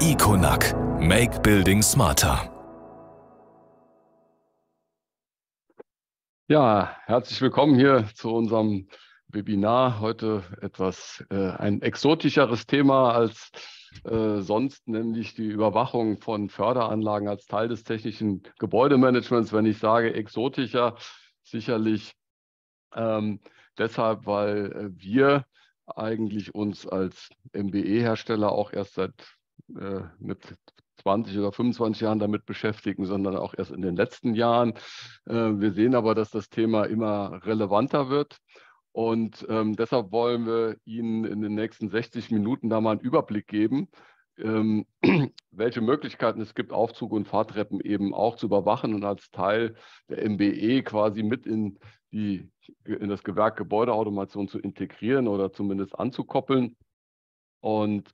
Ikonak. Make Building Smarter. Ja, herzlich willkommen hier zu unserem Webinar. Heute etwas äh, ein exotischeres Thema als äh, sonst, nämlich die Überwachung von Förderanlagen als Teil des technischen Gebäudemanagements. Wenn ich sage exotischer, sicherlich ähm, deshalb, weil äh, wir eigentlich uns als MBE-Hersteller auch erst seit äh, mit 20 oder 25 Jahren damit beschäftigen, sondern auch erst in den letzten Jahren. Äh, wir sehen aber, dass das Thema immer relevanter wird. Und ähm, deshalb wollen wir Ihnen in den nächsten 60 Minuten da mal einen Überblick geben, ähm, welche Möglichkeiten es gibt, Aufzug und Fahrtreppen eben auch zu überwachen und als Teil der MBE quasi mit in die in das Gewerk Gebäudeautomation zu integrieren oder zumindest anzukoppeln und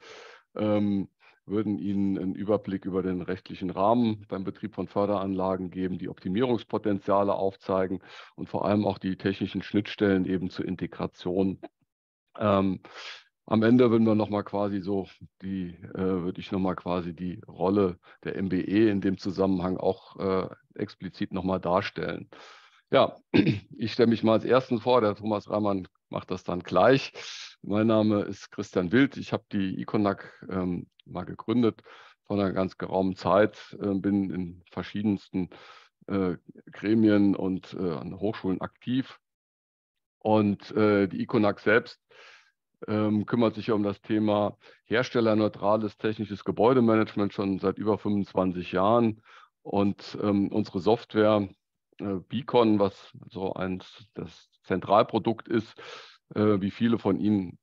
ähm, würden Ihnen einen Überblick über den rechtlichen Rahmen beim Betrieb von Förderanlagen geben, die Optimierungspotenziale aufzeigen und vor allem auch die technischen Schnittstellen eben zur Integration. Ähm, am Ende würden wir nochmal quasi so die, äh, würde ich nochmal quasi die Rolle der MBE in dem Zusammenhang auch äh, explizit nochmal darstellen. Ja, ich stelle mich mal als Ersten vor. Der Thomas Reimann macht das dann gleich. Mein Name ist Christian Wild. Ich habe die Iconac ähm, mal gegründet vor einer ganz geraumen Zeit. Äh, bin in verschiedensten äh, Gremien und äh, an Hochschulen aktiv. Und äh, die Iconac selbst ähm, kümmert sich ja um das Thema herstellerneutrales technisches Gebäudemanagement schon seit über 25 Jahren. Und ähm, unsere Software äh, Beacon, was so eins das Zentralprodukt ist, äh, wie viele von Ihnen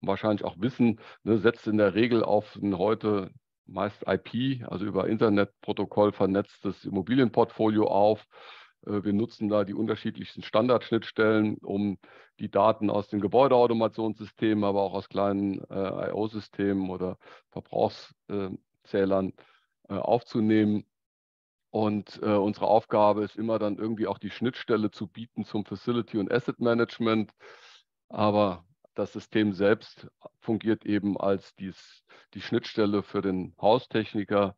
wahrscheinlich auch wissen, ne, setzt in der Regel auf ein heute meist IP, also über Internetprotokoll vernetztes Immobilienportfolio auf. Äh, wir nutzen da die unterschiedlichsten Standardschnittstellen, um die Daten aus den Gebäudeautomationssystemen, aber auch aus kleinen äh, IO-Systemen oder Verbrauchszählern äh, aufzunehmen und äh, unsere Aufgabe ist immer dann irgendwie auch die Schnittstelle zu bieten zum Facility und Asset Management. Aber das System selbst fungiert eben als dies, die Schnittstelle für den Haustechniker,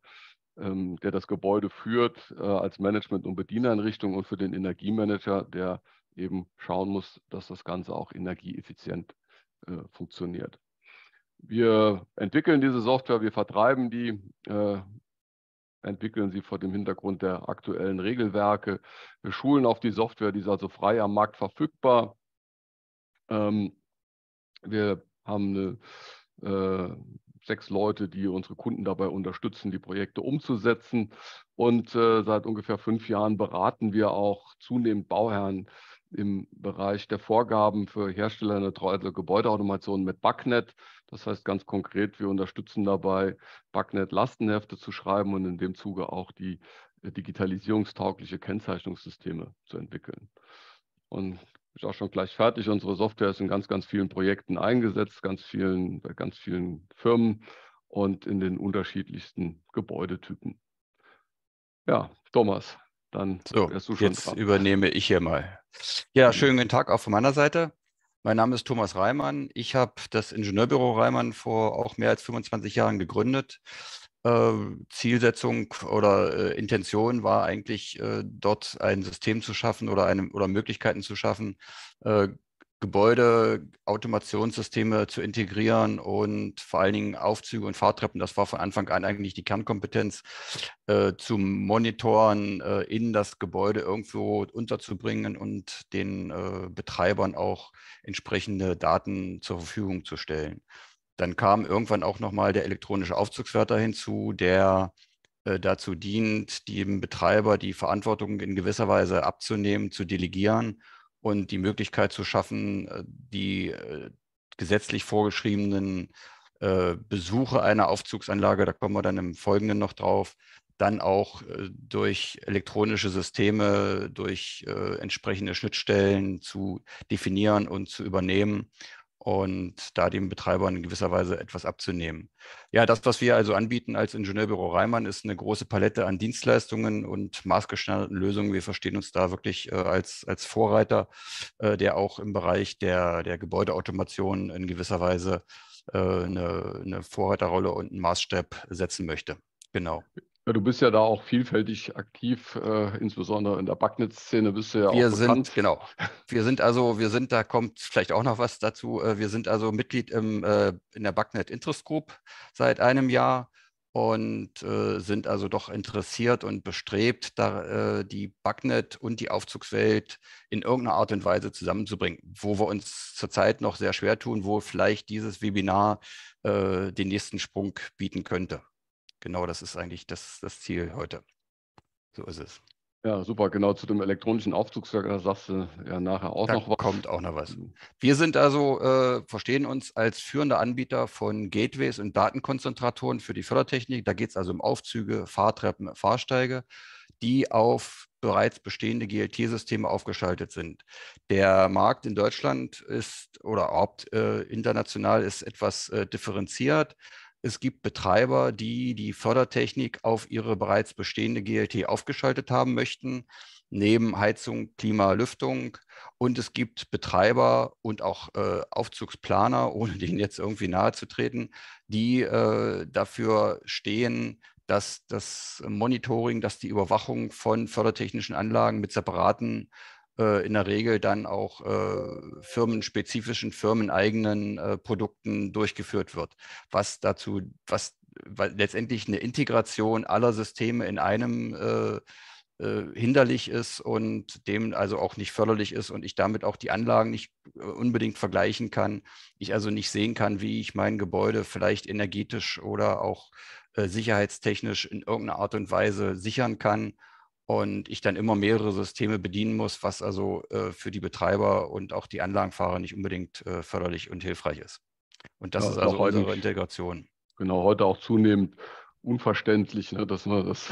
ähm, der das Gebäude führt, äh, als Management- und Bedieneinrichtung und für den Energiemanager, der eben schauen muss, dass das Ganze auch energieeffizient äh, funktioniert. Wir entwickeln diese Software, wir vertreiben die. Äh, entwickeln sie vor dem Hintergrund der aktuellen Regelwerke. Wir schulen auf die Software, die ist also frei am Markt verfügbar. Ähm, wir haben eine, äh, sechs Leute, die unsere Kunden dabei unterstützen, die Projekte umzusetzen. Und äh, seit ungefähr fünf Jahren beraten wir auch zunehmend Bauherren im Bereich der Vorgaben für herstellerneutrale also Gebäudeautomation mit Bucknet. Das heißt ganz konkret, wir unterstützen dabei, Bucknet lastenhefte zu schreiben und in dem Zuge auch die äh, digitalisierungstaugliche Kennzeichnungssysteme zu entwickeln. Und ist auch schon gleich fertig. Unsere Software ist in ganz, ganz vielen Projekten eingesetzt, ganz vielen, bei ganz vielen Firmen und in den unterschiedlichsten Gebäudetypen. Ja, Thomas, dann so, wärst du schon jetzt dran. übernehme ich hier mal. Ja, mhm. schönen guten Tag auch von meiner Seite. Mein Name ist Thomas Reimann. Ich habe das Ingenieurbüro Reimann vor auch mehr als 25 Jahren gegründet. Ähm, Zielsetzung oder äh, Intention war eigentlich, äh, dort ein System zu schaffen oder, eine, oder Möglichkeiten zu schaffen, äh, Gebäude, Automationssysteme zu integrieren und vor allen Dingen Aufzüge und Fahrtreppen, das war von Anfang an eigentlich die Kernkompetenz, äh, zu monitoren, äh, in das Gebäude irgendwo unterzubringen und den äh, Betreibern auch entsprechende Daten zur Verfügung zu stellen. Dann kam irgendwann auch nochmal der elektronische Aufzugswärter hinzu, der äh, dazu dient, dem Betreiber die Verantwortung in gewisser Weise abzunehmen, zu delegieren und die Möglichkeit zu schaffen, äh, die äh, gesetzlich vorgeschriebenen äh, Besuche einer Aufzugsanlage, da kommen wir dann im Folgenden noch drauf, dann auch durch elektronische Systeme, durch entsprechende Schnittstellen zu definieren und zu übernehmen und da den Betreibern in gewisser Weise etwas abzunehmen. Ja, das, was wir also anbieten als Ingenieurbüro Reimann, ist eine große Palette an Dienstleistungen und maßgeschneiderten Lösungen. Wir verstehen uns da wirklich äh, als, als Vorreiter, äh, der auch im Bereich der, der Gebäudeautomation in gewisser Weise äh, eine, eine Vorreiterrolle und einen Maßstab setzen möchte. Genau. Ja, du bist ja da auch vielfältig aktiv, äh, insbesondere in der Backnitz-Szene bist du ja wir auch bekannt. Sind, genau. Wir sind also, wir sind, da kommt vielleicht auch noch was dazu. Äh, wir sind also Mitglied im, äh, in der Backnet Interest Group seit einem Jahr und äh, sind also doch interessiert und bestrebt, da, äh, die Backnet und die Aufzugswelt in irgendeiner Art und Weise zusammenzubringen, wo wir uns zurzeit noch sehr schwer tun, wo vielleicht dieses Webinar äh, den nächsten Sprung bieten könnte genau das ist eigentlich das, das Ziel heute. So ist es. Ja, super. Genau zu dem elektronischen Aufzugswerk, da äh, sagst du ja nachher auch da noch was. Kommt auch noch was. Mhm. Wir sind also, äh, verstehen uns als führende Anbieter von Gateways und Datenkonzentratoren für die Fördertechnik. Da geht es also um Aufzüge, Fahrtreppen, Fahrsteige, die auf bereits bestehende GLT-Systeme aufgeschaltet sind. Der Markt in Deutschland ist oder überhaupt äh, international ist etwas äh, differenziert. Es gibt Betreiber, die die Fördertechnik auf ihre bereits bestehende GLT aufgeschaltet haben möchten, neben Heizung, Klima, Lüftung. Und es gibt Betreiber und auch äh, Aufzugsplaner, ohne denen jetzt irgendwie nahe zu treten, die äh, dafür stehen, dass das Monitoring, dass die Überwachung von fördertechnischen Anlagen mit separaten äh, in der Regel dann auch äh, firmenspezifischen, firmeneigenen äh, Produkten durchgeführt wird, was dazu, was letztendlich eine Integration aller Systeme in einem äh, äh, hinderlich ist und dem also auch nicht förderlich ist und ich damit auch die Anlagen nicht äh, unbedingt vergleichen kann. Ich also nicht sehen kann, wie ich mein Gebäude vielleicht energetisch oder auch sicherheitstechnisch in irgendeiner Art und Weise sichern kann und ich dann immer mehrere Systeme bedienen muss, was also äh, für die Betreiber und auch die Anlagenfahrer nicht unbedingt äh, förderlich und hilfreich ist. Und das ja, ist also unsere Integration. Genau, heute auch zunehmend unverständlich, ne, dass man das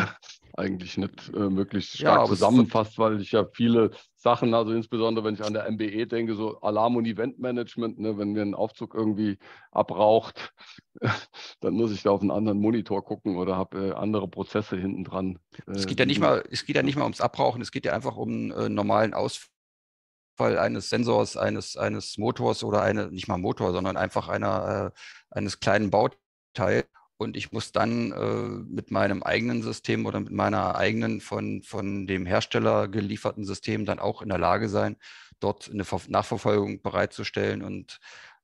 eigentlich nicht äh, möglichst stark ja, zusammenfasst, weil ich ja viele Sachen, also insbesondere wenn ich an der MBE denke, so Alarm- und Eventmanagement, ne, wenn mir ein Aufzug irgendwie abraucht, dann muss ich da auf einen anderen Monitor gucken oder habe äh, andere Prozesse hinten dran. Äh, es geht ja nicht mal, es geht ja nicht mal ums Abrauchen, es geht ja einfach um einen äh, normalen Ausfall. eines Sensors, eines, eines Motors oder eine, nicht mal Motor, sondern einfach einer, äh, eines kleinen Bauteils und ich muss dann äh, mit meinem eigenen System oder mit meiner eigenen von, von dem Hersteller gelieferten System dann auch in der Lage sein, dort eine Nachverfolgung bereitzustellen und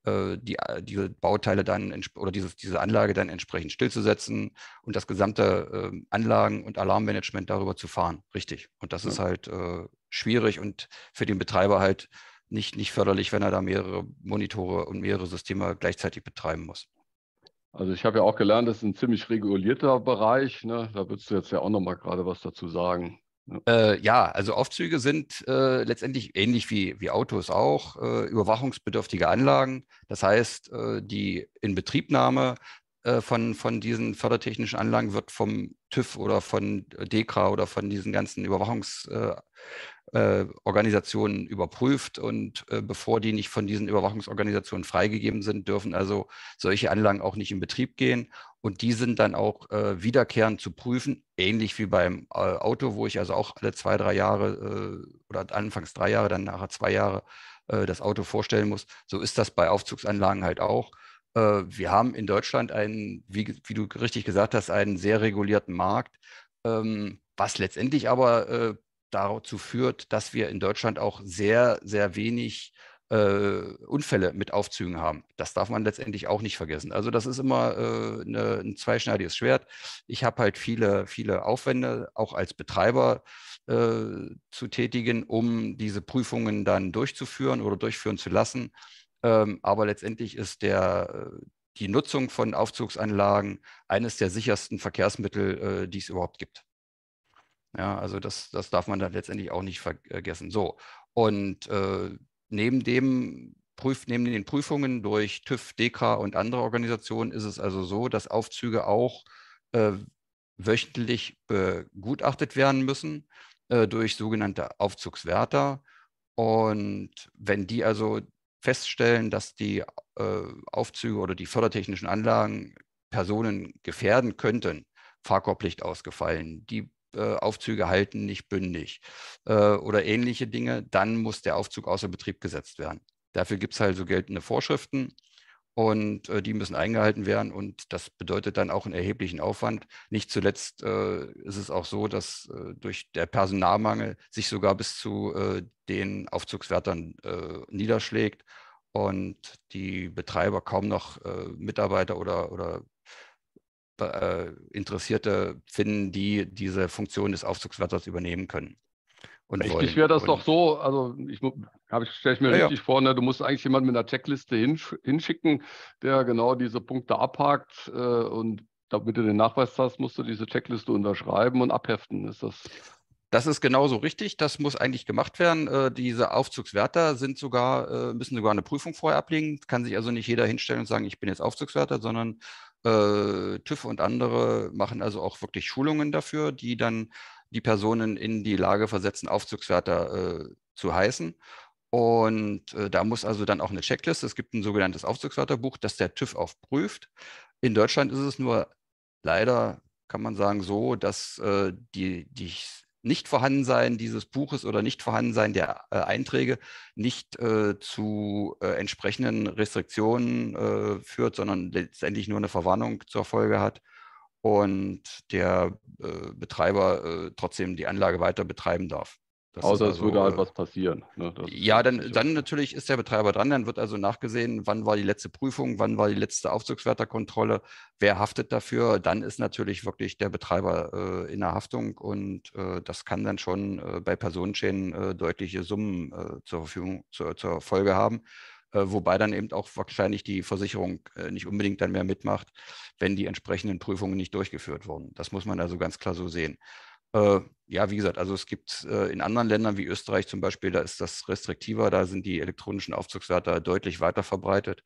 äh, die, diese Bauteile dann oder dieses, diese Anlage dann entsprechend stillzusetzen und das gesamte äh, Anlagen- und Alarmmanagement darüber zu fahren. Richtig. Und das ja. ist halt äh, schwierig und für den Betreiber halt nicht, nicht förderlich, wenn er da mehrere Monitore und mehrere Systeme gleichzeitig betreiben muss. Also ich habe ja auch gelernt, das ist ein ziemlich regulierter Bereich. Ne? Da würdest du jetzt ja auch nochmal gerade was dazu sagen. Ne? Äh, ja, also Aufzüge sind äh, letztendlich ähnlich wie, wie Autos auch äh, überwachungsbedürftige Anlagen. Das heißt, äh, die Inbetriebnahme äh, von, von diesen fördertechnischen Anlagen wird vom TÜV oder von DEKRA oder von diesen ganzen Überwachungs äh, äh, Organisationen überprüft und äh, bevor die nicht von diesen Überwachungsorganisationen freigegeben sind, dürfen also solche Anlagen auch nicht in Betrieb gehen und die sind dann auch äh, wiederkehrend zu prüfen, ähnlich wie beim äh, Auto, wo ich also auch alle zwei, drei Jahre äh, oder anfangs drei Jahre, dann nachher zwei Jahre das Auto vorstellen muss. So ist das bei Aufzugsanlagen halt auch. wir haben in Deutschland einen, wie, wie du richtig gesagt hast, einen sehr regulierten Markt. Ähm, was letztendlich aber dazu führt, dass wir in Deutschland auch sehr, sehr wenig äh, Unfälle mit Aufzügen haben. Das darf man letztendlich auch nicht vergessen. Also das ist immer äh, eine, ein zweischneidiges Schwert. Ich habe halt viele, viele Aufwände, auch als Betreiber äh, zu tätigen, um diese Prüfungen dann durchzuführen oder durchführen zu lassen. Ähm, aber letztendlich ist der, äh, die Nutzung von Aufzugsanlagen eines der sichersten Verkehrsmittel, äh, die es überhaupt gibt. Ja, also das, das darf man dann letztendlich auch nicht vergessen. So, und äh, neben dem prüft, neben den Prüfungen durch TÜV, DEKRA und andere Organisationen ist es also so, dass Aufzüge auch äh, wöchentlich begutachtet werden müssen äh, durch sogenannte Aufzugswärter. Und wenn die also feststellen, dass die äh, Aufzüge oder die fördertechnischen Anlagen Personen gefährden könnten, Fahrkorbpflicht ausgefallen. Die äh, Aufzüge halten nicht bündig äh, oder ähnliche Dinge, dann muss der Aufzug außer Betrieb gesetzt werden. Dafür gibt es halt so geltende Vorschriften und äh, die müssen eingehalten werden und das bedeutet dann auch einen erheblichen Aufwand. Nicht zuletzt äh, ist es auch so, dass äh, durch der Personalmangel sich sogar bis zu den Aufzugswärtern niederschlägt und die Betreiber kaum noch Mitarbeiter oder, oder äh, Interessierte finden, die diese Funktion des Aufzugswärters übernehmen können. Und Richtig wäre das und doch so, also ich, ich stelle ich mir ja, richtig ja. vor, ne, du musst eigentlich jemanden mit einer Checkliste hinsch hinschicken, der genau diese Punkte abhakt äh, und damit du den Nachweis hast, musst du diese Checkliste unterschreiben und abheften. Ist das das ist genauso richtig. Das muss eigentlich gemacht werden. Äh, diese Aufzugswärter sind sogar, äh, müssen sogar eine Prüfung vorher ablegen. Kann sich also nicht jeder hinstellen und sagen, ich bin jetzt Aufzugswärter, sondern äh, TÜV und andere machen also auch wirklich Schulungen dafür, die dann die Personen in die Lage versetzen, Aufzugswärter äh, zu heißen. Und äh, da muss also dann auch eine Checkliste. Es gibt ein sogenanntes Aufzugswärterbuch, das der TÜV aufprüft. In Deutschland ist es nur leider, kann man sagen, so, dass äh, die, die Nichtvorhandensein dieses Buches oder Nichtvorhandensein der äh, Einträge nicht äh, zu äh, entsprechenden Restriktionen äh, führt, sondern letztendlich nur eine Verwarnung zur Folge hat und der äh, Betreiber äh, trotzdem die Anlage weiter betreiben darf. Das Außer also, es würde halt äh, was passieren. Ne? Ja, dann, dann natürlich ist der Betreiber dran, dann wird also nachgesehen, wann war die letzte Prüfung, wann war die letzte Aufzugswerterkontrolle, wer haftet dafür. Dann ist natürlich wirklich der Betreiber äh, in der Haftung und äh, das kann dann schon äh, bei Personenschäden äh, deutliche Summen äh, zur Verfügung, zur, zur Folge haben wobei dann eben auch wahrscheinlich die Versicherung nicht unbedingt dann mehr mitmacht, wenn die entsprechenden Prüfungen nicht durchgeführt wurden. Das muss man also ganz klar so sehen. Äh, ja, wie gesagt, also es gibt äh, in anderen Ländern wie Österreich zum Beispiel, da ist das restriktiver, da sind die elektronischen Aufzugsdata deutlich weiter verbreitet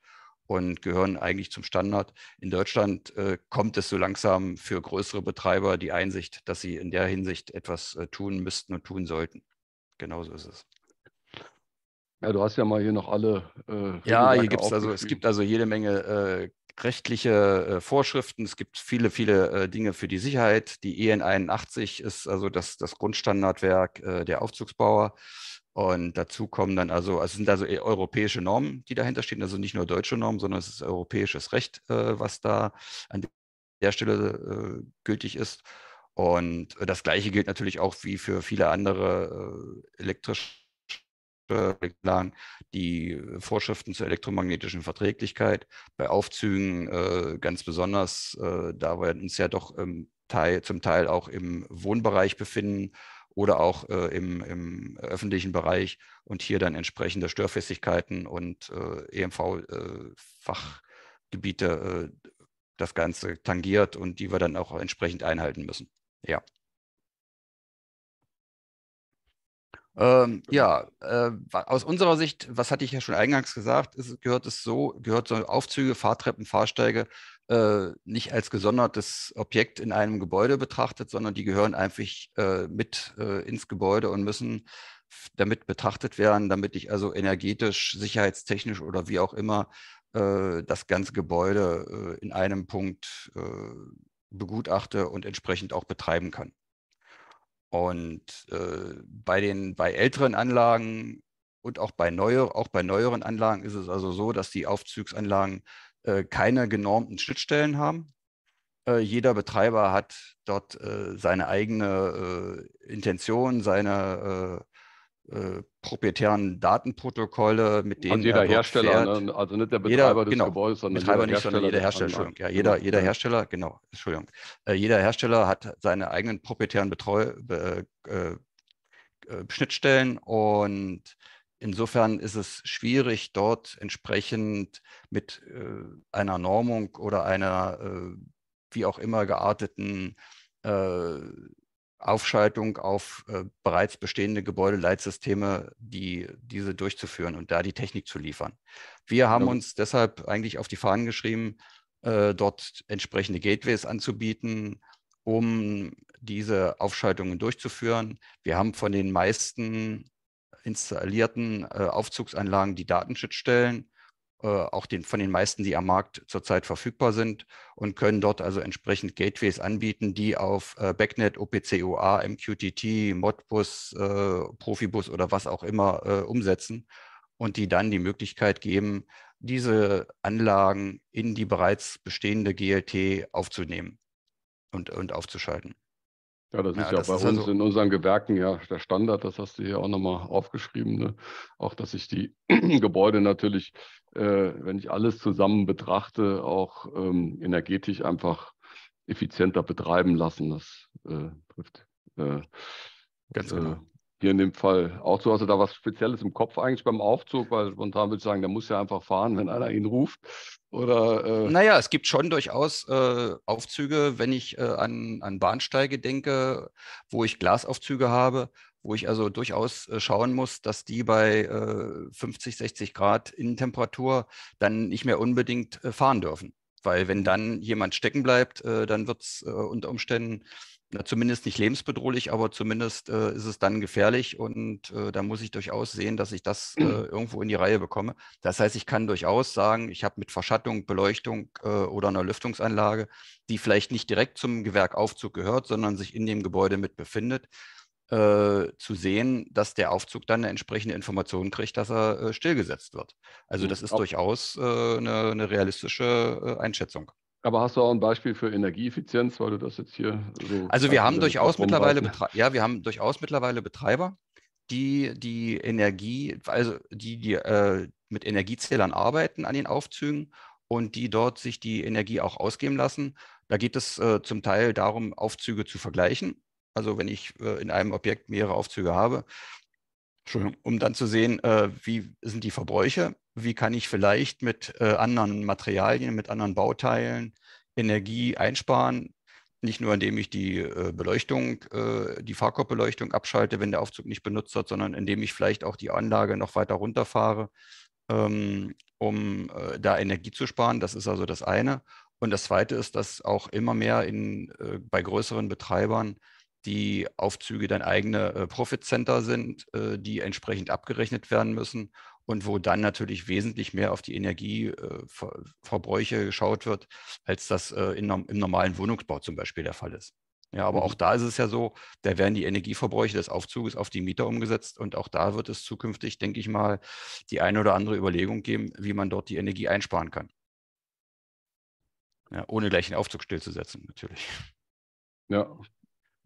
und gehören eigentlich zum Standard. In Deutschland äh, kommt es so langsam für größere Betreiber die Einsicht, dass sie in der Hinsicht etwas äh, tun müssten und tun sollten. Genauso ist es. Ja, du hast ja mal hier noch alle. Äh, ja, hier gibt's also, es gibt also jede Menge äh, rechtliche äh, Vorschriften. Es gibt viele, viele äh, Dinge für die Sicherheit. Die EN 81 ist also das, das Grundstandardwerk äh, der Aufzugsbauer. Und dazu kommen dann also, also es sind also e, europäische Normen, die dahinter stehen, also nicht nur deutsche Normen, sondern es ist europäisches Recht, äh, was da an der Stelle äh, gültig ist. Und äh, das Gleiche gilt natürlich auch wie für viele andere elektrische Regeln, die äh, Vorschriften zur elektromagnetischen Verträglichkeit, bei Aufzügen äh, ganz besonders, äh, da wir uns ja doch ähm, Teil, zum Teil auch im Wohnbereich befinden oder auch äh, im, im, öffentlichen Bereich und hier dann entsprechende Störfestigkeiten und äh, EMV-Fachgebiete äh, das Ganze tangiert und die wir dann auch entsprechend einhalten müssen. Ja. Ähm, mhm. ja, äh, aus unserer Sicht, was hatte ich ja schon eingangs gesagt, ist, gehört es so, gehört so Aufzüge, Fahrtreppen, Fahrsteige äh, nicht als gesondertes Objekt in einem Gebäude betrachtet, sondern die gehören einfach äh, mit äh, ins Gebäude und müssen damit betrachtet werden, damit ich also energetisch, sicherheitstechnisch oder wie auch immer äh, das ganze Gebäude äh, in einem Punkt begutachte und entsprechend auch betreiben kann. Und äh, bei den bei älteren Anlagen und auch bei, neuer, auch bei neueren Anlagen ist es also so, dass die Aufzugsanlagen äh, keine genormten Schnittstellen haben. Äh, jeder Betreiber hat dort äh, seine eigene äh, Intention, seine äh, äh, proprietären Datenprotokolle, mit denen also jeder Hersteller, ne? also nicht der Betreiber jeder, des genau, Gebäudes, sondern Betreiber nicht, sondern jeder Hersteller, Entschuldigung, ja, jeder, mhm. jeder ja. Hersteller, genau, Entschuldigung, äh, jeder Hersteller hat seine eigenen proprietären Betreu be, äh, äh Schnittstellen und insofern ist es schwierig, dort entsprechend mit äh, einer Normung oder einer wie auch immer gearteten Aufschaltung auf äh, bereits bestehende Gebäudeleitsysteme, die, diese durchzuführen und da die Technik zu liefern. Wir haben ja. Genau. uns deshalb eigentlich auf die Fahnen geschrieben, äh, dort entsprechende Gateways anzubieten, um diese Aufschaltungen durchzuführen. Wir haben von den meisten installierten äh, Aufzugsanlagen die Datenschnittstellen äh, auch den, von den meisten, die am Markt zurzeit verfügbar sind und können dort also entsprechend Gateways anbieten, die auf äh, Backnet, OPCOA, MQTT, Modbus, äh, Profibus oder was auch immer umsetzen und die dann die Möglichkeit geben, diese Anlagen in die bereits bestehende GLT aufzunehmen und, und aufzuschalten. Ja, das ja, ist ja das bei ist uns also in unseren Gewerken ja der Standard, das hast du hier auch nochmal aufgeschrieben. Ne? Auch, dass sich die Gebäude natürlich, äh, wenn ich alles zusammen betrachte, auch ähm, energetisch einfach effizienter betreiben lassen. Das äh, trifft. Äh, Ganz äh, genau hier in dem Fall auch so. Also da was Spezielles im Kopf eigentlich beim Aufzug, weil spontan würde ich sagen, der muss ja einfach fahren, wenn einer ihn ruft. Oder, äh naja, es gibt schon durchaus äh, Aufzüge, wenn ich äh, an, an Bahnsteige denke, wo ich Glasaufzüge habe, wo ich also durchaus äh, schauen muss, dass die bei 50, äh, 60 Grad Innentemperatur dann nicht mehr unbedingt äh, fahren dürfen. Weil wenn dann jemand stecken bleibt, dann wird es unter Umständen na, zumindest nicht lebensbedrohlich, aber zumindest äh, ist es dann gefährlich und äh, da muss ich durchaus sehen, dass ich das äh, mhm. irgendwo in die Reihe bekomme. Das heißt, ich kann durchaus sagen, ich habe mit Verschattung, Beleuchtung äh, oder einer Lüftungsanlage, die vielleicht nicht direkt zum Gewerkaufzug gehört, sondern sich in dem Gebäude mit befindet, äh, zu sehen, dass der Aufzug dann eine entsprechende Information kriegt, dass er äh, stillgesetzt wird. Also mhm. das ist durchaus eine, eine realistische Einschätzung. Aber hast du auch ein Beispiel für Energieeffizienz, weil du das jetzt hier so. Also wir haben durchaus mittlerweile ne? Betre ja, wir haben durchaus mittlerweile Betreiber, die die Energie, also die, die äh, mit Energiezählern arbeiten an den Aufzügen und die dort sich die Energie auch ausgeben lassen. Da geht es äh, zum Teil darum, Aufzüge zu vergleichen. Also wenn ich äh, in einem Objekt mehrere Aufzüge habe, um dann zu sehen, äh, wie sind die Verbräuche wie kann ich vielleicht mit äh, anderen Materialien, mit anderen Bauteilen Energie einsparen. Nicht nur, indem ich die äh, Beleuchtung, äh, die Fahrkorbbeleuchtung abschalte, wenn der Aufzug nicht benutzt wird, sondern indem ich vielleicht auch die Anlage noch weiter runterfahre, ähm, um äh, da Energie zu sparen. Das ist also das eine. Und das zweite ist, dass auch immer mehr in, äh, bei größeren Betreibern die Aufzüge dann eigene äh, Profitcenter sind, die entsprechend abgerechnet werden müssen und wo dann natürlich wesentlich mehr auf die Energieverbräuche äh, geschaut wird, als das äh, im normalen Wohnungsbau zum Beispiel der Fall ist. Ja, aber auch mhm. da ist es ja so, da werden die Energieverbräuche des Aufzuges auf die Mieter umgesetzt und auch da wird es zukünftig, denke ich mal, die eine oder andere Überlegung geben, wie man dort die Energie einsparen kann. Ja, ohne gleich den Aufzug stillzusetzen, natürlich. Ja,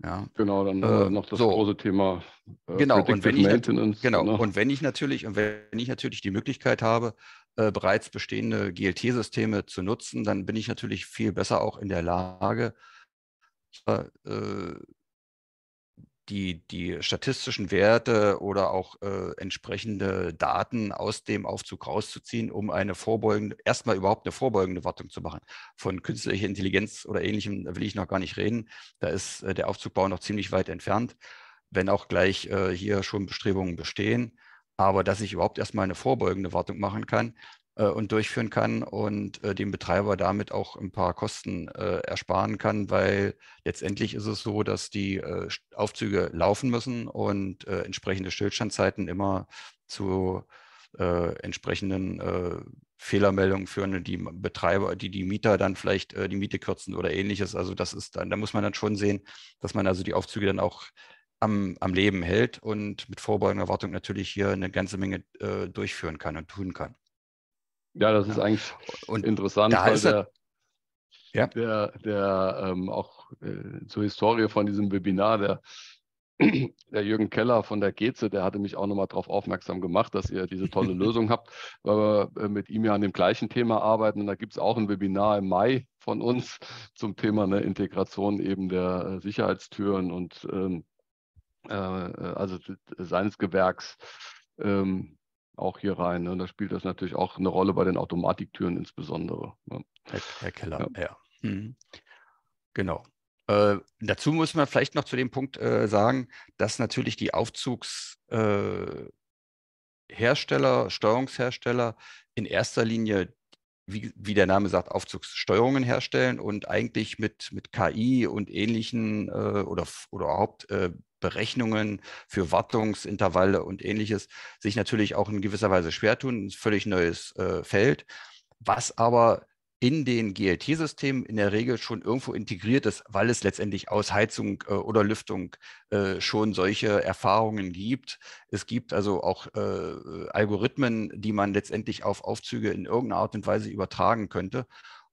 ja. Genau, dann äh, äh, noch das so. große Thema äh, genau. und wenn ich, Genau, ne? und wenn ich natürlich, und wenn ich natürlich die Möglichkeit habe, äh, bereits bestehende GLT-Systeme zu nutzen, dann bin ich natürlich viel besser auch in der Lage, äh, die, die statistischen Werte oder auch äh, entsprechende Daten aus dem Aufzug rauszuziehen, um eine vorbeugende, erstmal überhaupt eine vorbeugende Wartung zu machen. Von künstlicher Intelligenz oder ähnlichem will ich noch gar nicht reden. Da ist äh, der Aufzugbau noch ziemlich weit entfernt, wenn auch gleich äh, hier schon Bestrebungen bestehen. Aber dass ich überhaupt erstmal eine vorbeugende Wartung machen kann, äh, und durchführen kann und äh, dem Betreiber damit auch ein paar Kosten äh, ersparen kann, weil letztendlich ist es so, dass die Aufzüge laufen müssen und entsprechende Stillstandzeiten immer zu entsprechenden Fehlermeldungen führen, die Betreiber, die die Mieter dann vielleicht äh, die Miete kürzen oder ähnliches. Also das ist dann, da muss man dann schon sehen, dass man also die Aufzüge dann auch am, am Leben hält und mit vorbeugender Wartung natürlich hier eine ganze Menge äh, durchführen kann und tun kann. Ja, das ist eigentlich und interessant, da weil der, ja. der, der ähm, auch äh, zur Historie von diesem Webinar, der, der Jürgen Keller von der GEZE, der hatte mich auch nochmal darauf aufmerksam gemacht, dass ihr diese tolle Lösung habt, weil wir äh, mit ihm ja an dem gleichen Thema arbeiten. Und da gibt es auch ein Webinar im Mai von uns zum Thema ne, Integration eben der äh, Sicherheitstüren und ähm, äh, äh also seines Gewerks. Ähm, auch hier rein. Ne? Da spielt das natürlich auch eine Rolle bei den Automatiktüren insbesondere. Ne? Herr, Herr, Keller, ja. ja. Mhm. Genau. Äh, dazu muss man vielleicht noch zu dem Punkt äh, sagen, dass natürlich die Aufzugshersteller, äh, Steuerungshersteller in erster Linie, wie, wie, der Name sagt, Aufzugssteuerungen herstellen und eigentlich mit, mit KI und ähnlichen äh, oder, oder überhaupt äh, Berechnungen für Wartungsintervalle und ähnliches sich natürlich auch in gewisser Weise schwer tun, ein völlig neues äh, Feld, was aber in den GLT-Systemen in der Regel schon irgendwo integriert ist, weil es letztendlich aus Heizung äh, oder Lüftung äh, schon solche Erfahrungen gibt. Es gibt also auch äh, Algorithmen, die man letztendlich auf Aufzüge in irgendeiner Art und Weise übertragen könnte.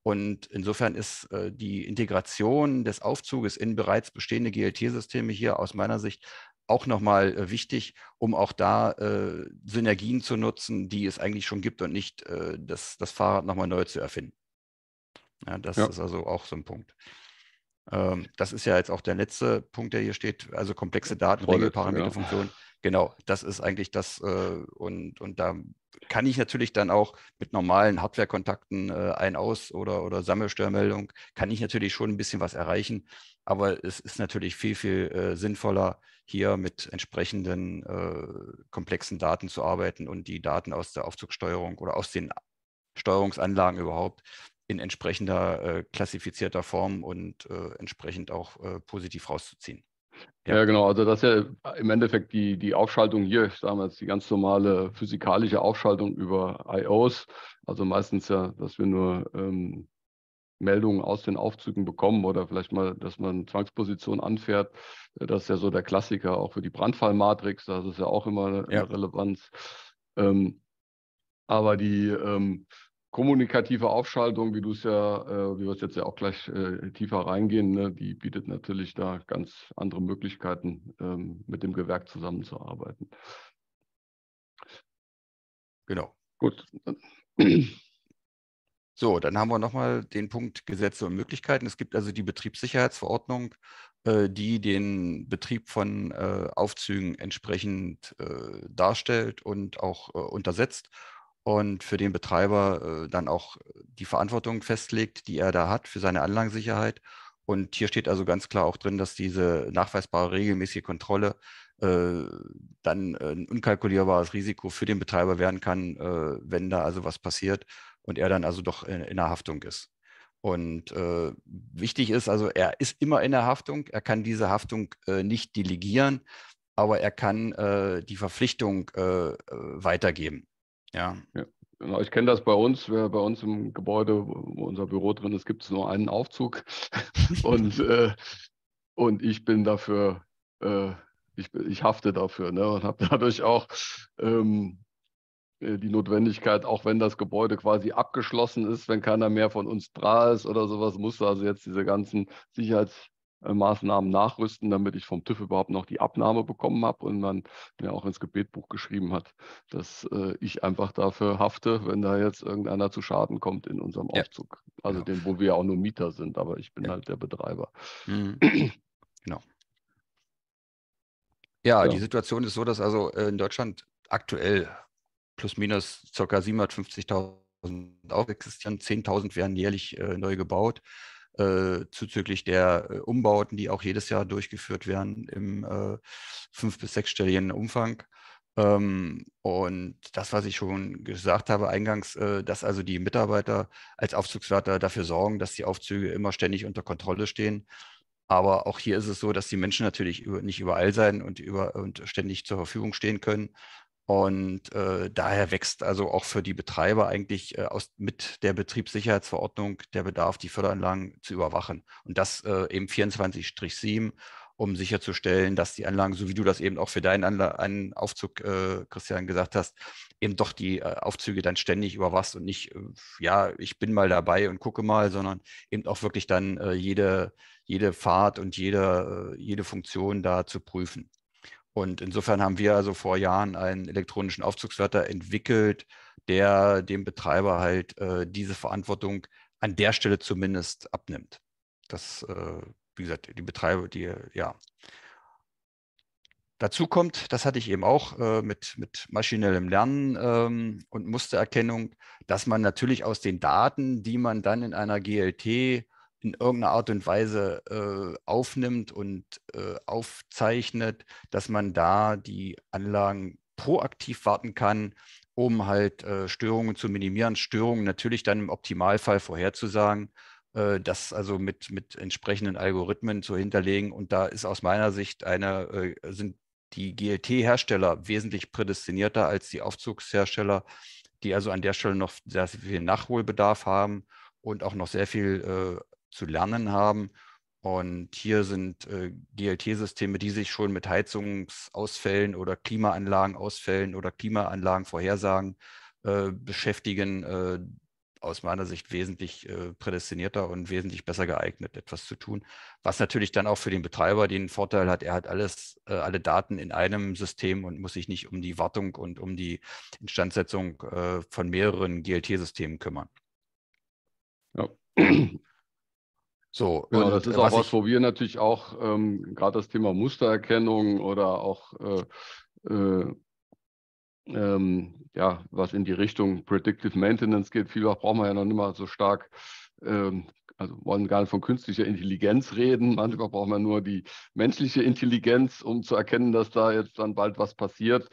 Und insofern ist äh, die Integration des Aufzuges in bereits bestehende GLT-Systeme hier aus meiner Sicht auch nochmal äh, wichtig, um auch da äh, Synergien zu nutzen, die es eigentlich schon gibt und nicht äh, das, das Fahrrad nochmal neu zu erfinden. Ja, das ja. ist also auch so ein Punkt. Ähm, das ist ja jetzt auch der letzte Punkt, der hier steht, also komplexe Daten, Rolle, Regelparameterfunktionen. Ja Genau, das ist eigentlich das. Äh, und, und da kann ich natürlich dann auch mit normalen Hardwarekontakten äh, ein, aus oder, oder Sammelstörmeldung, kann ich natürlich schon ein bisschen was erreichen. Aber es ist natürlich viel, viel äh, sinnvoller, hier mit entsprechenden äh, komplexen Daten zu arbeiten und die Daten aus der Aufzugssteuerung oder aus den Steuerungsanlagen überhaupt in entsprechender äh, klassifizierter Form und äh, entsprechend auch äh, positiv rauszuziehen. Ja. ja, genau. Also das ist ja im Endeffekt die, die Aufschaltung hier, damals die ganz normale physikalische Aufschaltung über IOs. Also meistens ja, dass wir nur ähm, Meldungen aus den Aufzügen bekommen oder vielleicht mal, dass man Zwangsposition anfährt. Das ist ja so der Klassiker auch für die Brandfallmatrix. Das ist ja auch immer eine ja. Relevanz. Ähm, aber die ähm, kommunikative Aufschaltung, wie du es ja, äh, wie wir es jetzt ja auch gleich äh, tiefer reingehen, ne, die bietet natürlich da ganz andere Möglichkeiten, ähm, mit dem Gewerk zusammenzuarbeiten. Genau. Gut. So, dann haben wir nochmal den Punkt Gesetze und Möglichkeiten. Es gibt also die Betriebssicherheitsverordnung, äh, die den Betrieb von äh, Aufzügen entsprechend äh, darstellt und auch untersetzt und für den Betreiber äh, dann auch die Verantwortung festlegt, die er da hat für seine Anlagensicherheit. Und hier steht also ganz klar auch drin, dass diese nachweisbare regelmäßige Kontrolle äh, dann äh, ein unkalkulierbares Risiko für den Betreiber werden kann, äh, wenn da also was passiert und er dann also doch in, in der Haftung ist. Und äh, wichtig ist also, er ist immer in der Haftung, er kann diese Haftung äh, nicht delegieren, aber er kann die Verpflichtung weitergeben. Ja. ja. Genau, ich kenne das bei uns. Wir, bei uns im Gebäude, wo unser Büro drin ist, gibt es nur einen Aufzug. und, äh, und ich bin dafür, äh, ich, ich hafte dafür ne? und habe dadurch auch ähm, äh, die Notwendigkeit, auch wenn das Gebäude quasi abgeschlossen ist, wenn keiner mehr von uns da ist oder sowas, muss also jetzt diese ganzen Sicherheits- äh, Maßnahmen nachrüsten, damit ich vom TÜV überhaupt noch die Abnahme bekommen habe und man mir auch ins Gebetbuch geschrieben hat, dass äh, ich einfach dafür hafte, wenn da jetzt irgendeiner zu Schaden kommt in unserem ja. Aufzug. Also genau. den, wo wir ja auch nur Mieter sind, aber ich bin ja. halt der Betreiber. Mhm. genau. Ja, ja, die Situation ist so, dass also äh, in Deutschland aktuell plus minus ca. 750.000 auch existieren, 10.000 werden jährlich äh, neu gebaut. Äh, zuzüglich der äh, Umbauten, die auch jedes Jahr durchgeführt werden im äh, fünf- bis sechsstelligen Umfang. Ähm, und das, was ich schon gesagt habe eingangs, äh, dass also die Mitarbeiter als Aufzugswärter dafür sorgen, dass die Aufzüge immer ständig unter Kontrolle stehen. Aber auch hier ist es so, dass die Menschen natürlich über, nicht überall sein und, über, und ständig zur Verfügung stehen können. Und äh, daher wächst also auch für die Betreiber eigentlich äh, aus, mit der Betriebssicherheitsverordnung der Bedarf, die Förderanlagen zu überwachen. Und das äh, eben 24-7, um sicherzustellen, dass die Anlagen, so wie du das eben auch für deinen Anla einen Aufzug, äh, Christian, gesagt hast, eben doch die äh, Aufzüge dann ständig überwachst und nicht, äh, ja, ich bin mal dabei und gucke mal, sondern eben auch wirklich dann äh, jede, jede Fahrt und jede, äh, jede Funktion da zu prüfen. Und insofern haben wir also vor Jahren einen elektronischen Aufzugswörter entwickelt, der dem Betreiber halt äh, diese Verantwortung an der Stelle zumindest abnimmt. Das, äh, wie gesagt, die Betreiber, die, ja. Dazu kommt, das hatte ich eben auch äh, mit, mit maschinellem Lernen ähm, und Mustererkennung, dass man natürlich aus den Daten, die man dann in einer GLT in irgendeiner Art und Weise äh, aufnimmt und äh, aufzeichnet, dass man da die Anlagen proaktiv warten kann, um halt äh, Störungen zu minimieren, Störungen natürlich dann im Optimalfall vorherzusagen, äh, das also mit, mit entsprechenden Algorithmen zu hinterlegen. Und da ist aus meiner Sicht eine, äh, sind die GLT-Hersteller wesentlich prädestinierter als die Aufzugshersteller, die also an der Stelle noch sehr viel Nachholbedarf haben und auch noch sehr viel äh, zu lernen haben. Und hier sind äh, GLT-Systeme, die sich schon mit Heizungsausfällen oder Klimaanlagenausfällen oder Klimaanlagenvorhersagen äh, beschäftigen, äh, aus meiner Sicht wesentlich äh, prädestinierter und wesentlich besser geeignet, etwas zu tun. Was natürlich dann auch für den Betreiber den Vorteil hat, er hat alles, äh, alle Daten in einem System und muss sich nicht um die Wartung und um die Instandsetzung äh, von mehreren GLT-Systemen kümmern. Ja. So, genau, das ist auch was, was wo wir natürlich auch ähm, gerade das Thema Mustererkennung oder auch äh, äh, ähm, ja, was in die Richtung Predictive Maintenance geht, vielfach brauchen wir ja noch nicht mal so stark ähm, also wollen gar nicht von künstlicher Intelligenz reden. Manchmal braucht man nur die menschliche Intelligenz, um zu erkennen, dass da jetzt dann bald was passiert.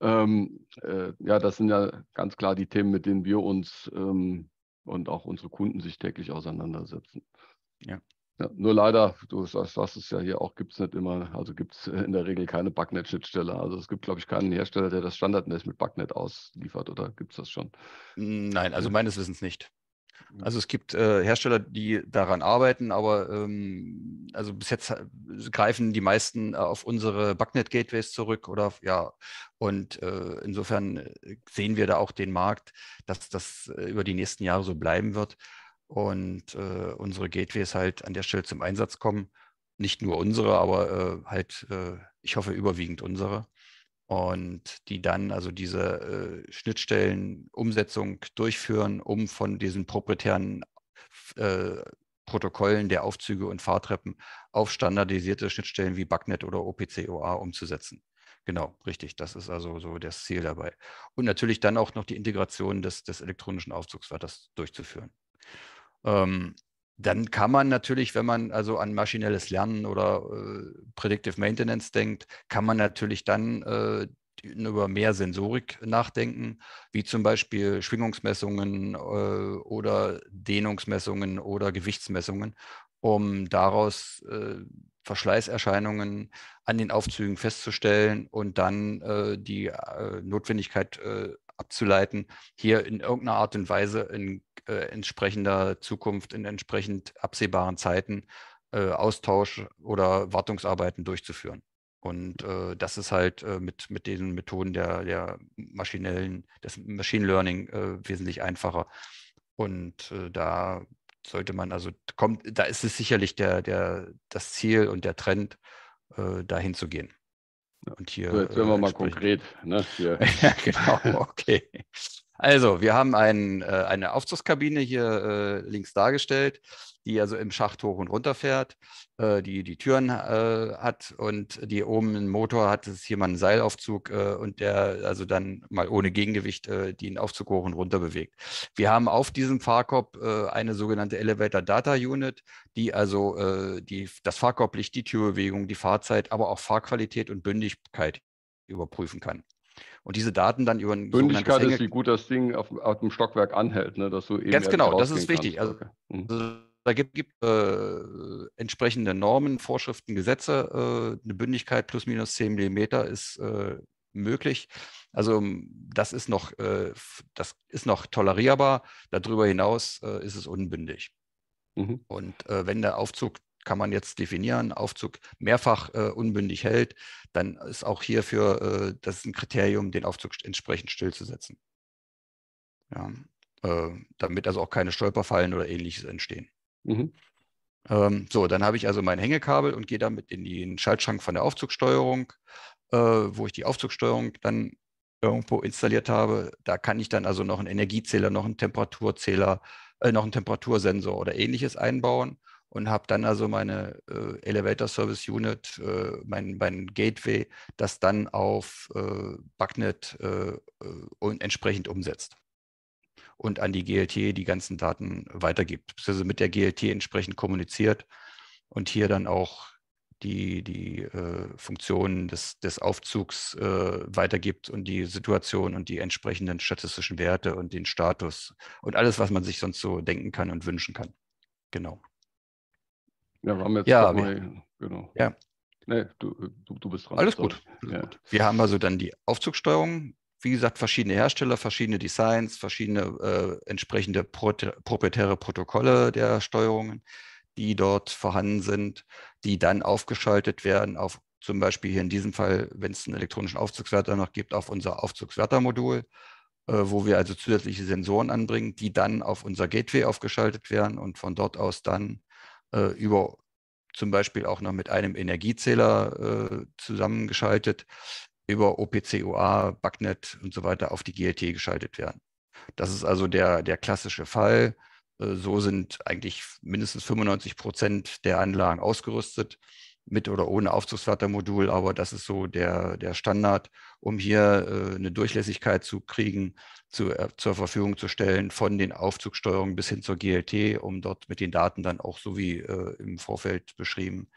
Ähm, äh, ja, das sind ja ganz klar die Themen, mit denen wir uns ähm, und auch unsere Kunden sich täglich auseinandersetzen. Ja. ja nur leider, du sagst, sagst es ja hier auch, gibt es nicht immer, also gibt es äh, in der Regel keine Bugnet-Schnittstelle. Also es gibt, glaube ich, keinen Hersteller, der das standardmäßig mit Bugnet ausliefert, oder gibt es das schon? Nein, also meines Wissens nicht. Mhm. Also es gibt äh, Hersteller, die daran arbeiten, aber ähm, also bis jetzt äh, greifen die meisten äh, auf unsere Bugnet-Gateways zurück oder ja, und äh, insofern sehen wir da auch den Markt, dass das über die nächsten Jahre so bleiben wird und äh, unsere Gateways halt an der Stelle zum Einsatz kommen. Nicht nur unsere, aber äh, halt, äh, ich hoffe, überwiegend unsere. Und die dann also diese äh, Schnittstellenumsetzung durchführen, um von diesen proprietären äh, Protokollen der Aufzüge und Fahrtreppen auf standardisierte Schnittstellen wie Bugnet oder OPCOA umzusetzen. Genau, richtig. Das ist also so das Ziel dabei. Und natürlich dann auch noch die Integration des, des elektronischen Aufzugswärters durchzuführen. Ähm, dann kann man natürlich, wenn man also an maschinelles Lernen oder äh, Predictive Maintenance denkt, kann man natürlich dann äh, über mehr Sensorik nachdenken, wie zum Beispiel Schwingungsmessungen äh, oder Dehnungsmessungen oder Gewichtsmessungen, um daraus äh, Verschleißerscheinungen an den Aufzügen festzustellen und dann äh, die äh, Notwendigkeit abzuleiten, hier in irgendeiner Art und Weise in äh, entsprechender Zukunft, in entsprechend absehbaren Zeiten äh, Austausch oder Wartungsarbeiten durchzuführen. Und äh, das ist halt äh, mit, mit den Methoden der, der maschinellen, des Machine Learning äh, wesentlich einfacher. Und äh, da sollte man also kommt, da ist es sicherlich der, der, das Ziel und der Trend, dahin zu gehen. Und hier, so, jetzt werden wir äh, mal konkret. Ne? Hier. ja, genau, okay. Also, wir haben ein, äh, eine Aufzugskabine hier äh, links dargestellt, die also im Schacht hoch und runter fährt, äh, die die Türen äh, hat und die oben einen Motor hat. Das ist hier mal ein Seilaufzug äh, und der also dann mal ohne Gegengewicht äh, den Aufzug hoch und runter bewegt. Wir haben auf diesem Fahrkorb eine sogenannte Elevator Data Unit, die also die, das Fahrkorblicht, die Türbewegung, die Fahrzeit, aber auch Fahrqualität und Bündigkeit überprüfen kann. Und diese Daten dann über ein Bündigkeit ist, wie gut das Ding auf, auf dem Stockwerk anhält, ne? dass du eben Ganz genau, das ist wichtig. Also, mhm. also, da gibt es äh, entsprechende Normen, Vorschriften, Gesetze. Äh, eine Bündigkeit plus minus 10 mm ist äh, möglich. Also ähm, das ist noch, äh, das ist noch tolerierbar. Darüber hinaus äh, ist es unbündig. Mhm. Und äh, wenn der Aufzug kann man jetzt definieren, Aufzug mehrfach äh, unbündig hält, dann ist auch hierfür äh, das ist ein Kriterium, den Aufzug entsprechend stillzusetzen. Ja, äh, damit also auch keine Stolperfallen oder ähnliches entstehen. Mhm. Ähm, so, dann habe ich also mein Hängekabel und gehe damit in den Schaltschrank von der Aufzugsteuerung, äh, wo ich die Aufzugsteuerung dann irgendwo installiert habe. Da kann ich dann also noch einen Energiezähler, noch einen Temperaturzähler, äh, noch einen Temperatursensor oder ähnliches einbauen und habe dann also meine äh, Elevator Service Unit, äh, mein, mein Gateway, das dann auf äh, Bugnet äh, äh, und entsprechend umsetzt und an die GLT die ganzen Daten weitergibt, beziehungsweise also mit der GLT entsprechend kommuniziert und hier dann auch die, die äh, Funktionen des, des Aufzugs weitergibt und die Situation und die entsprechenden statistischen Werte und den Status und alles, was man sich sonst so denken kann und wünschen kann. Genau. Ja, wir haben jetzt ja, wir, mal, genau. Ja. Nee, du, du, du bist dran. Alles gut. ja. gut. Wir haben also dann die Aufzugssteuerung. Wie gesagt, verschiedene Hersteller, verschiedene Designs, verschiedene äh, entsprechende pro proprietäre Protokolle der Steuerungen, die dort vorhanden sind, die dann aufgeschaltet werden auf zum Beispiel hier in diesem Fall, wenn es einen elektronischen Aufzugswärter noch gibt, auf unser Aufzugswärtermodul, äh, wo wir also zusätzliche Sensoren anbringen, die dann auf unser Gateway aufgeschaltet werden und von dort aus dann äh, über zum Beispiel auch noch mit einem Energiezähler äh, zusammengeschaltet, über OPCOA, Bugnet und so weiter auf die GLT geschaltet werden. Das ist also der, der klassische Fall. Äh, so sind eigentlich mindestens 95 Prozent der Anlagen ausgerüstet mit oder ohne Aufzugsvatermodul, aber das ist so der, der Standard, um hier äh, eine Durchlässigkeit zu kriegen, zu, äh, zur Verfügung zu stellen von den Aufzugssteuerungen bis hin zur GLT, um dort mit den Daten dann auch so wie äh, im Vorfeld beschrieben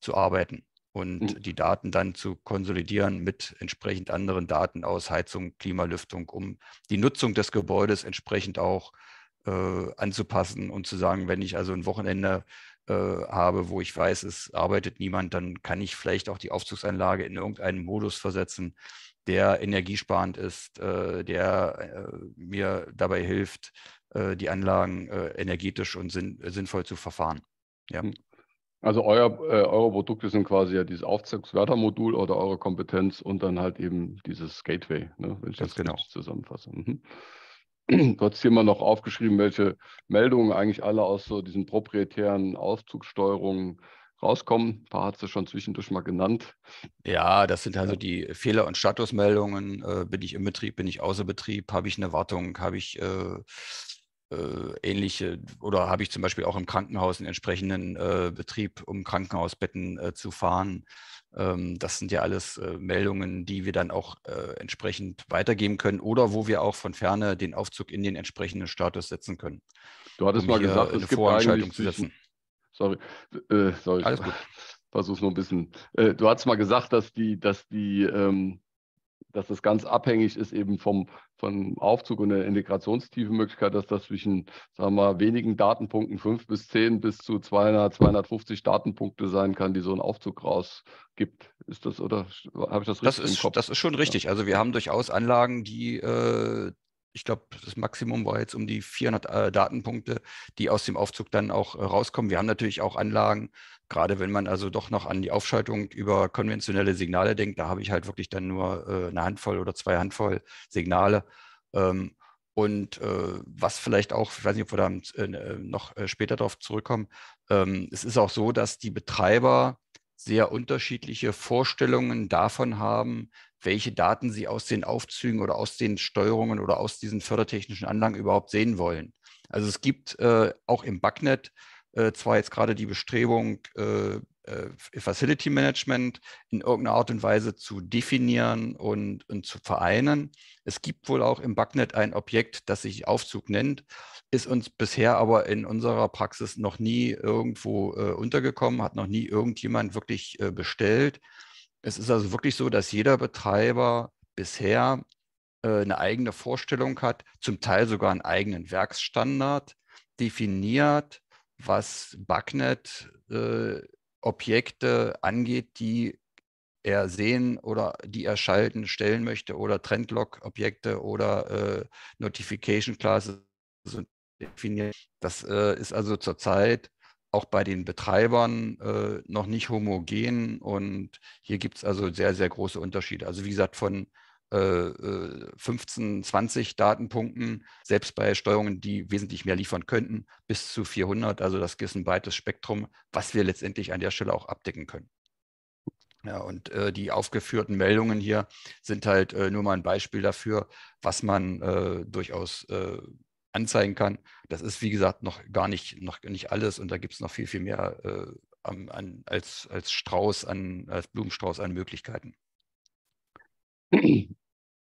zu arbeiten und mhm. die Daten dann zu konsolidieren mit entsprechend anderen Daten aus Heizung, Klimalüftung, um die Nutzung des Gebäudes entsprechend auch äh, anzupassen und zu sagen, wenn ich also ein Wochenende äh, habe, wo ich weiß, es arbeitet niemand, dann kann ich vielleicht auch die Aufzugsanlage in irgendeinen Modus versetzen, der energiesparend ist, äh, der äh, mir dabei hilft, die Anlagen energetisch und sinn sinnvoll zu verfahren. Ja. Hm. Also euer, äh, eure Produkte sind quasi ja dieses Aufzugswärtermodul oder eure Kompetenz und dann halt eben dieses Gateway, ne, wenn ich das, das genau zusammenfasse. Mhm. Du hast hier mal noch aufgeschrieben, welche Meldungen eigentlich alle aus so diesen proprietären Auszugssteuerungen rauskommen. Ein paar hat es schon zwischendurch mal genannt. Ja, das sind also die Fehler- und Statusmeldungen. Äh, bin ich im Betrieb, bin ich außer Betrieb, habe ich eine Wartung, habe ich äh, äh, ähnliche oder habe ich zum Beispiel auch im Krankenhaus einen entsprechenden äh, Betrieb, um Krankenhausbetten äh, zu fahren. Ähm, das sind ja alles äh, Meldungen, die wir dann auch äh, entsprechend weitergeben können oder wo wir auch von ferne den Aufzug in den entsprechenden Status setzen können. Du hattest um mal gesagt, es gibt Vorentscheidung zu setzen. Sorry, äh, sorry. Alles gut. Versuch's nur ein bisschen. Äh, du hattest mal gesagt, dass die, dass die ähm, dass das ganz abhängig ist eben vom, vom Aufzug und der Integrationstiefenmöglichkeit, dass das zwischen, sagen wir mal, wenigen Datenpunkten, fünf bis zehn bis zu 200, 250 Datenpunkte sein kann, die so ein Aufzug rausgibt. Ist das oder habe ich das richtig das ist, im Kopf? Das ist schon richtig. Also wir haben durchaus Anlagen, die äh, ich glaube, das Maximum war jetzt um die 400 äh, Datenpunkte, die aus dem Aufzug dann auch äh, rauskommen. Wir haben natürlich auch Anlagen, gerade wenn man also doch noch an die Aufschaltung über konventionelle Signale denkt, da habe ich halt wirklich dann nur äh, eine Handvoll oder zwei Handvoll Signale. Ähm, und äh, was vielleicht auch, ich weiß nicht, ob wir da äh, äh, noch später darauf zurückkommen, ähm, es ist auch so, dass die Betreiber sehr unterschiedliche Vorstellungen davon haben, welche Daten sie aus den Aufzügen oder aus den Steuerungen oder aus diesen fördertechnischen Anlagen überhaupt sehen wollen. Also es gibt äh, auch im Backnet äh, zwar jetzt gerade die Bestrebung, äh, äh, Facility Management in irgendeiner Art und Weise zu definieren und, und zu vereinen. Es gibt wohl auch im Backnet ein Objekt, das sich Aufzug nennt, ist uns bisher aber in unserer Praxis noch nie irgendwo äh, untergekommen, hat noch nie irgendjemand wirklich äh, bestellt. Es ist also wirklich so, dass jeder Betreiber bisher äh, eine eigene Vorstellung hat, zum Teil sogar einen eigenen Werkstandard definiert, was Bugnet-Objekte äh, angeht, die er sehen oder die er schalten, stellen möchte oder Trendlog-Objekte oder äh, Notification-Classes definiert. Das äh, ist also zurzeit auch bei den Betreibern äh, noch nicht homogen. Und hier gibt es also sehr, sehr große Unterschiede. Also wie gesagt, von äh, 15, äh, 20 Datenpunkten, selbst bei Steuerungen, die wesentlich mehr liefern könnten, bis zu 400. Also das ist ein breites Spektrum, was wir letztendlich an der Stelle auch abdecken können. Ja, und äh, die aufgeführten Meldungen hier sind halt äh, nur mal ein Beispiel dafür, was man äh, durchaus anzeigen kann. Das ist, wie gesagt, noch gar nicht, noch nicht alles und da gibt es noch viel, viel mehr äh, an, an, als, als Strauß an, als Blumenstrauß an Möglichkeiten. Wenn ich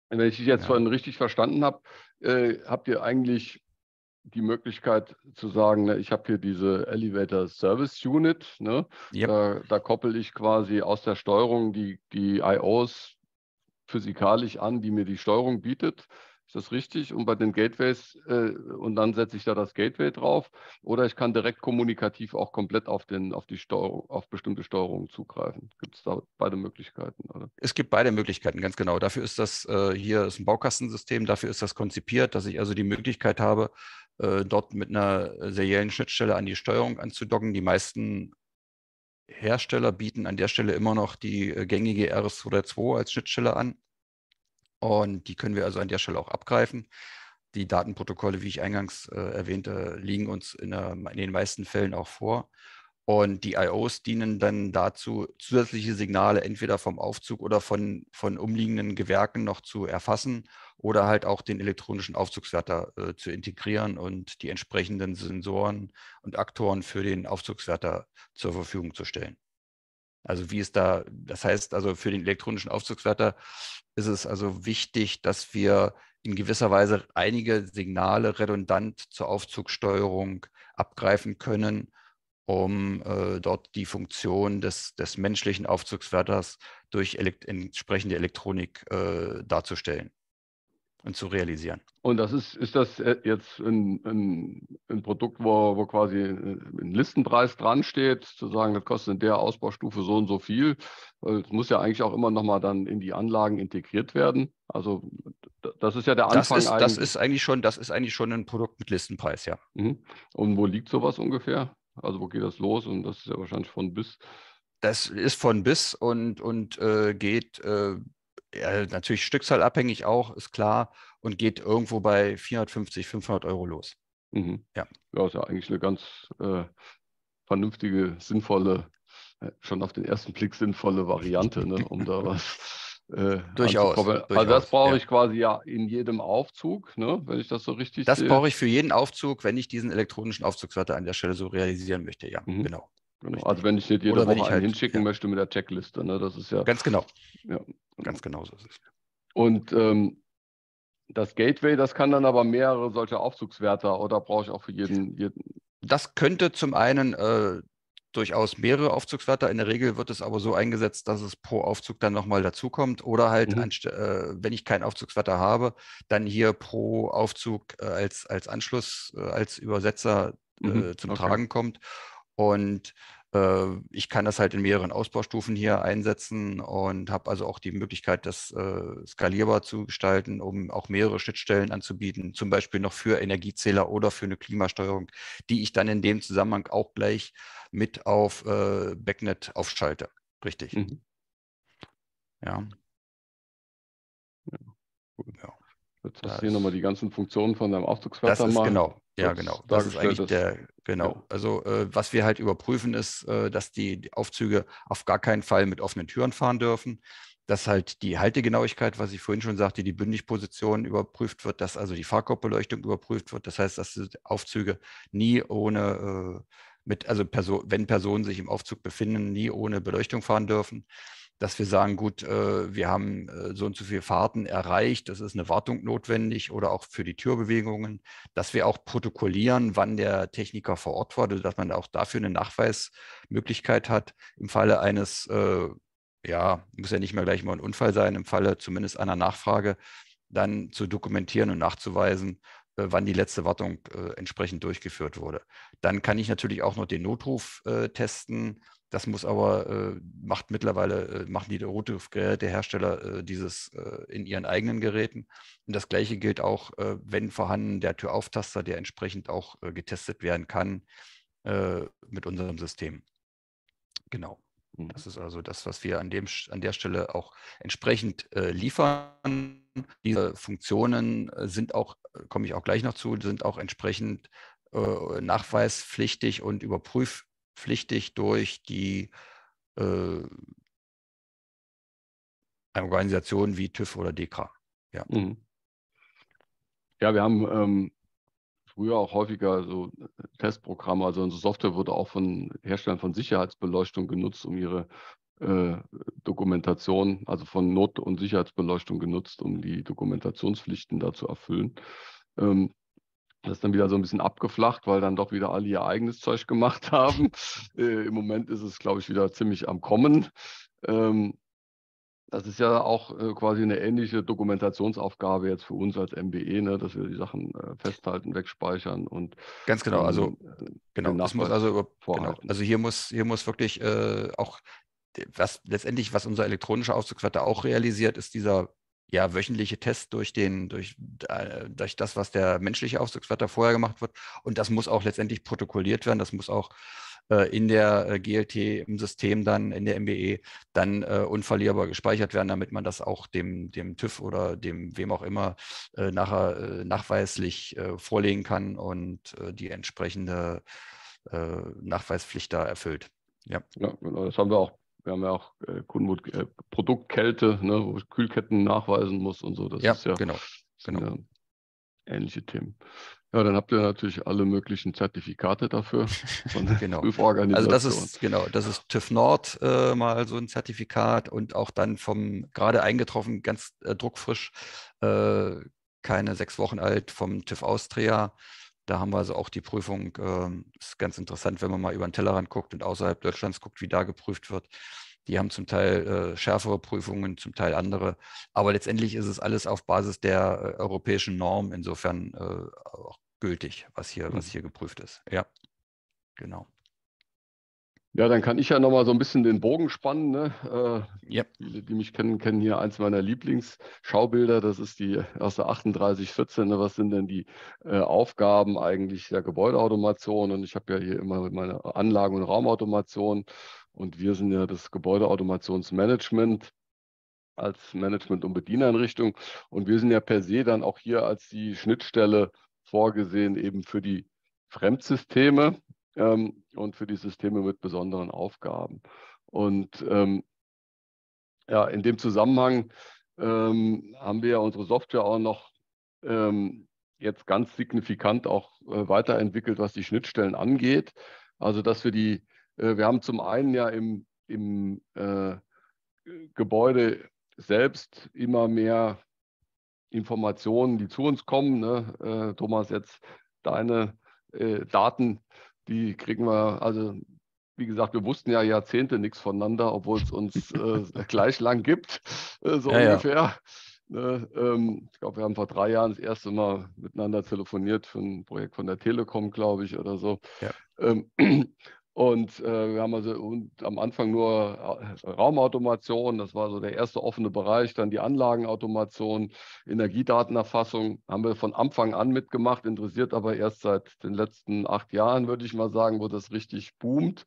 dich jetzt ja. vorhin richtig verstanden habe, äh, habt ihr eigentlich die Möglichkeit zu sagen, ne, ich habe hier diese Elevator Service Unit, ne, yep. da, da, koppel ich quasi aus der Steuerung die, die IOs physikalisch an, die mir die Steuerung bietet. Ist das richtig? Und bei den Gateways äh, und dann setze ich da das Gateway drauf. Oder ich kann direkt kommunikativ auch komplett auf, den, auf, die Steuerung, auf bestimmte Steuerungen zugreifen. Gibt es da beide Möglichkeiten? Oder? Es gibt beide Möglichkeiten, ganz genau. Dafür ist das äh, hier ist ein Baukastensystem, dafür ist das konzipiert, dass ich also die Möglichkeit habe, äh, dort mit einer seriellen Schnittstelle an die Steuerung anzudocken. Die meisten Hersteller bieten an der Stelle immer noch die äh, gängige RS232 als Schnittstelle an. Und die können wir also an der Stelle auch abgreifen. Die Datenprotokolle, wie ich eingangs äh, erwähnte, liegen uns in, der, in, den meisten Fällen auch vor. Und die IOs dienen dann dazu, zusätzliche Signale entweder vom Aufzug oder von, von umliegenden Gewerken noch zu erfassen oder halt auch den elektronischen Aufzugswärter äh, zu integrieren und die entsprechenden Sensoren und Aktoren für den Aufzugswärter zur Verfügung zu stellen. Also wie ist da, das heißt also für den elektronischen Aufzugswärter ist es also wichtig, dass wir in gewisser Weise einige Signale redundant zur Aufzugssteuerung abgreifen können, um äh, dort die Funktion des, des menschlichen Aufzugswärters durch elekt entsprechende Elektronik äh, darzustellen und zu realisieren. Und das ist, ist das äh, jetzt ein, ein, ein Produkt, wo, wo quasi äh, ein Listenpreis dran steht, zu sagen, das kostet in der Ausbaustufe so und so viel. Es muss ja eigentlich auch immer nochmal dann in die Anlagen integriert werden. Also das ist ja der Anfang. Das ist, eigentlich. Das ist eigentlich schon, das ist eigentlich schon ein Produkt mit Listenpreis, ja. Mhm. Und wo liegt sowas ungefähr? Also wo geht das los? Und das ist ja wahrscheinlich von bis das ist von bis und, und äh, geht äh, ja, natürlich stückzahlabhängig auch, ist klar, und geht irgendwo bei 450, 500 Euro los. Mhm. Ja. ja, ist ja eigentlich eine ganz äh, vernünftige, sinnvolle, äh, schon auf den ersten Blick sinnvolle Variante, ne, um da was. Äh, durchaus, durchaus, Also das brauche ich ja. quasi ja in jedem Aufzug, ne, wenn ich das so richtig. Das brauche ich für jeden Aufzug, wenn ich diesen elektronischen Aufzugswerte an der Stelle so realisieren möchte. Ja, mhm. genau. Genau. Also wenn ich nicht jede Oder Woche einen halt, hinschicken ja. möchte mit der Checkliste, ne? das ist ja... Ganz genau. Ja. Ganz genau so ist es. Und ähm, das Gateway, das kann dann aber mehrere solche Aufzugswerte oder brauche ich auch für jeden... jeden das könnte zum einen äh, durchaus mehrere Aufzugswerte. In der Regel wird es aber so eingesetzt, dass es pro Aufzug dann nochmal dazukommt oder halt, mhm. äh, wenn ich keinen Aufzugswerte habe, dann hier pro Aufzug äh, als, als Anschluss, äh, als Übersetzer mhm. Äh, zum okay. Tragen kommt. Und äh, ich kann das halt in mehreren Ausbaustufen hier einsetzen und habe also auch die Möglichkeit, das äh, skalierbar zu gestalten, um auch mehrere Schnittstellen anzubieten, zum Beispiel noch für Energiezähler oder für eine Klimasteuerung, die ich dann in dem Zusammenhang auch gleich mit auf äh, Backnet aufschalte. Richtig. Mhm. Ja. Ja. Cool. ja. Jetzt hast du hier nochmal die ganzen Funktionen von deinem Aufzugswärter Das ist genau, ja genau. Das ist eigentlich der, genau. Ja. Also äh, was wir halt überprüfen ist, äh, dass die, Aufzüge auf gar keinen Fall mit offenen Türen fahren dürfen. Dass halt die Haltegenauigkeit, was ich vorhin schon sagte, die Bündigposition überprüft wird, dass also die Fahrkorbbeleuchtung überprüft wird. Das heißt, dass Aufzüge nie ohne, äh, mit, also Person, wenn Personen sich im Aufzug befinden, nie ohne Beleuchtung fahren dürfen dass wir sagen, gut, äh, wir haben äh, so und so viele Fahrten erreicht, das ist eine Wartung notwendig oder auch für die Türbewegungen, dass wir auch protokollieren, wann der Techniker vor Ort war, dass man auch dafür eine Nachweismöglichkeit hat im Falle eines, äh, ja, muss ja nicht mehr gleich mal ein Unfall sein, im Falle zumindest einer Nachfrage dann zu dokumentieren und nachzuweisen, wann die letzte Wartung entsprechend durchgeführt wurde. Dann kann ich natürlich auch noch den Notruf testen das muss aber, äh, macht mittlerweile, äh, machen die Rotogerätehersteller äh, dieses äh, in ihren eigenen Geräten. Und das gleiche gilt auch, äh, wenn vorhanden, der Türauftaster, der entsprechend auch äh, getestet werden kann äh, mit unserem System. Genau. Mhm. Das ist also das, was wir an, dem, an der Stelle auch entsprechend äh, liefern. Diese Funktionen sind auch, komme ich auch gleich noch zu, sind auch entsprechend äh, nachweispflichtig und überprüf, pflichtig durch die äh, Organisationen wie TÜV oder DEKRA. Ja, mhm. ja wir haben ähm, früher auch häufiger so äh, Testprogramme, also unsere Software wurde auch von Herstellern von Sicherheitsbeleuchtung genutzt, um ihre äh, Dokumentation, also von Not- und Sicherheitsbeleuchtung genutzt, um die Dokumentationspflichten da zu erfüllen. Ähm, das ist dann wieder so ein bisschen abgeflacht, weil dann doch wieder alle ihr eigenes Zeug gemacht haben. Äh, Im Moment ist es, glaube ich, wieder ziemlich am Kommen. Ähm, das ist ja auch äh, quasi eine ähnliche Dokumentationsaufgabe jetzt für uns als MBE, ne, dass wir die Sachen äh, festhalten, wegspeichern und ganz genau. also ähm, äh, genau, das muss also genau, also hier muss hier muss wirklich äh, auch was letztendlich was unser elektronischer Ausdruckswerte auch realisiert ist dieser ja, wöchentliche Tests durch, den, durch, äh, durch das, was der menschliche Aufzugswert vorher gemacht wird. Und das muss auch letztendlich protokolliert werden. Das muss auch äh, in der äh, GLT im System dann, in der MBE, dann äh, unverlierbar gespeichert werden, damit man das auch dem, dem TÜV oder dem wem auch immer äh, nachher äh, nachweislich vorlegen kann und die entsprechende Nachweispflicht da erfüllt. Ja. ja, genau. das haben wir auch wir haben ja auch äh, Kundenwut, äh, Produktkälte, ne, wo ich Kühlketten nachweisen muss und so. Das ja, ist ja genau, genau. Ja, ähnliche Themen. Ja, dann habt ihr natürlich alle möglichen Zertifikate dafür genau. Also das ist genau, das ist TÜV Nord äh, mal so ein Zertifikat und auch dann vom gerade eingetroffen, ganz äh, druckfrisch, äh, keine sechs Wochen alt vom TÜV Austria da haben wir also auch die Prüfung, äh, ist ganz interessant, wenn man mal über den Tellerrand guckt und außerhalb Deutschlands guckt, wie da geprüft wird. Die haben zum Teil äh, schärfere Prüfungen, zum Teil andere. Aber letztendlich ist es alles auf Basis der äh, europäischen Norm insofern äh, auch gültig, was hier, mhm. was hier geprüft ist. Ja, genau. Ja, dann kann ich ja nochmal so ein bisschen den Bogen spannen. Ne? Äh, yep. Viele, die mich kennen, kennen hier eins meiner Lieblingsschaubilder. Das ist die erste 3814. Ne? Was sind denn die äh, Aufgaben eigentlich der Gebäudeautomation? Und ich habe ja hier immer meine Anlagen- und Raumautomation. Und wir sind ja das Gebäudeautomationsmanagement als Management- und Bedieneinrichtung. Und wir sind ja per se dann auch hier als die Schnittstelle vorgesehen eben für die Fremdsysteme ähm, und für die Systeme mit besonderen Aufgaben. Und ähm, ja, in dem Zusammenhang ähm, haben wir unsere Software auch noch ähm, jetzt ganz signifikant auch äh, weiterentwickelt, was die Schnittstellen angeht. Also dass wir die, äh, wir haben zum einen ja im, im äh, Gebäude selbst immer mehr Informationen, die zu uns kommen. Ne? Äh, Thomas, jetzt deine äh, Daten die kriegen wir, also wie gesagt, wir wussten ja Jahrzehnte nichts voneinander, obwohl es uns äh, gleich lang gibt, äh, so ja, ungefähr. Ja. Ne? Äh, ähm, ich glaube, wir haben vor drei Jahren das erste Mal miteinander telefoniert für ein Projekt von der Telekom, glaube ich, oder so. Ja. Ähm, Und äh, wir haben also am Anfang nur äh, Raumautomation, das war so der erste offene Bereich, dann die Anlagenautomation, Energiedatenerfassung haben wir von Anfang an mitgemacht, interessiert aber erst seit den letzten acht Jahren, würde ich mal sagen, wo das richtig boomt.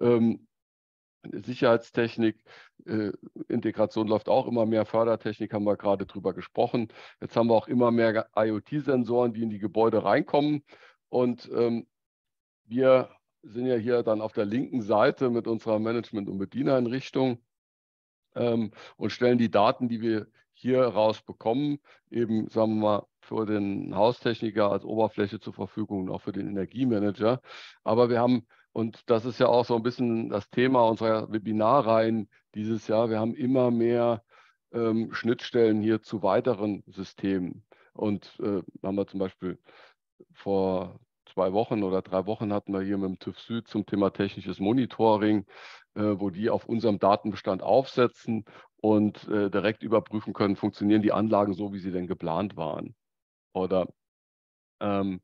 Ähm, Sicherheitstechnik, äh, Integration läuft auch immer mehr, Fördertechnik haben wir gerade drüber gesprochen. Jetzt haben wir auch immer mehr IoT-Sensoren, die in die Gebäude reinkommen. Und ähm, wir sind ja hier dann auf der linken Seite mit unserer Management- und Bedieneinrichtung ähm, und stellen die Daten, die wir hier rausbekommen, eben, sagen wir mal, für den Haustechniker als Oberfläche zur Verfügung und auch für den Energiemanager. Aber wir haben, und das ist ja auch so ein bisschen das Thema unserer Webinarreihen dieses Jahr, wir haben immer mehr ähm, Schnittstellen hier zu weiteren Systemen. Und äh, haben wir zum Beispiel vor zwei Wochen oder drei Wochen hatten wir hier mit dem TÜV Süd zum Thema technisches Monitoring, äh, wo die auf unserem Datenbestand aufsetzen und äh, direkt überprüfen können, funktionieren die Anlagen so, wie sie denn geplant waren. Oder ähm,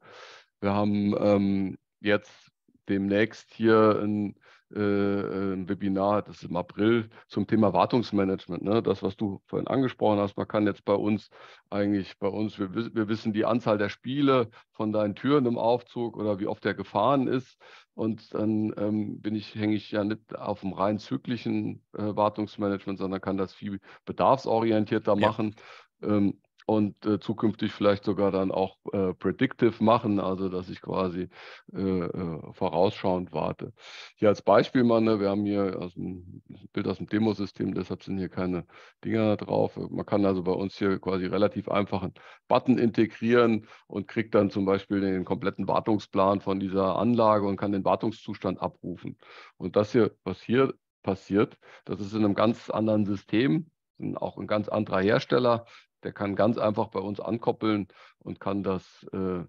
wir haben ähm, jetzt demnächst hier ein äh, äh, ein Webinar, das ist im April, zum Thema Wartungsmanagement. Ne? Das, was du vorhin angesprochen hast, man kann jetzt bei uns eigentlich, bei uns, wir, wir wissen die Anzahl der Spiele von deinen Türen im Aufzug oder wie oft der gefahren ist. Und dann ähm, bin ich, hänge ich ja nicht auf dem rein zyklischen äh, Wartungsmanagement, sondern kann das viel bedarfsorientierter ja. machen. Ähm, und äh, zukünftig vielleicht sogar dann auch äh, predictive machen, also dass ich quasi äh, äh vorausschauend warte. Hier als Beispiel mal, ne, wir haben hier aus dem, Bild aus dem Demosystem, deshalb sind hier keine Dinger drauf. Man kann also bei uns hier quasi relativ einfachen Button integrieren und kriegt dann zum Beispiel den kompletten Wartungsplan von dieser Anlage und kann den Wartungszustand abrufen. Und das hier, was hier passiert, das ist in einem ganz anderen System, auch ein ganz anderer Hersteller, der kann ganz einfach bei uns ankoppeln und kann das, äh,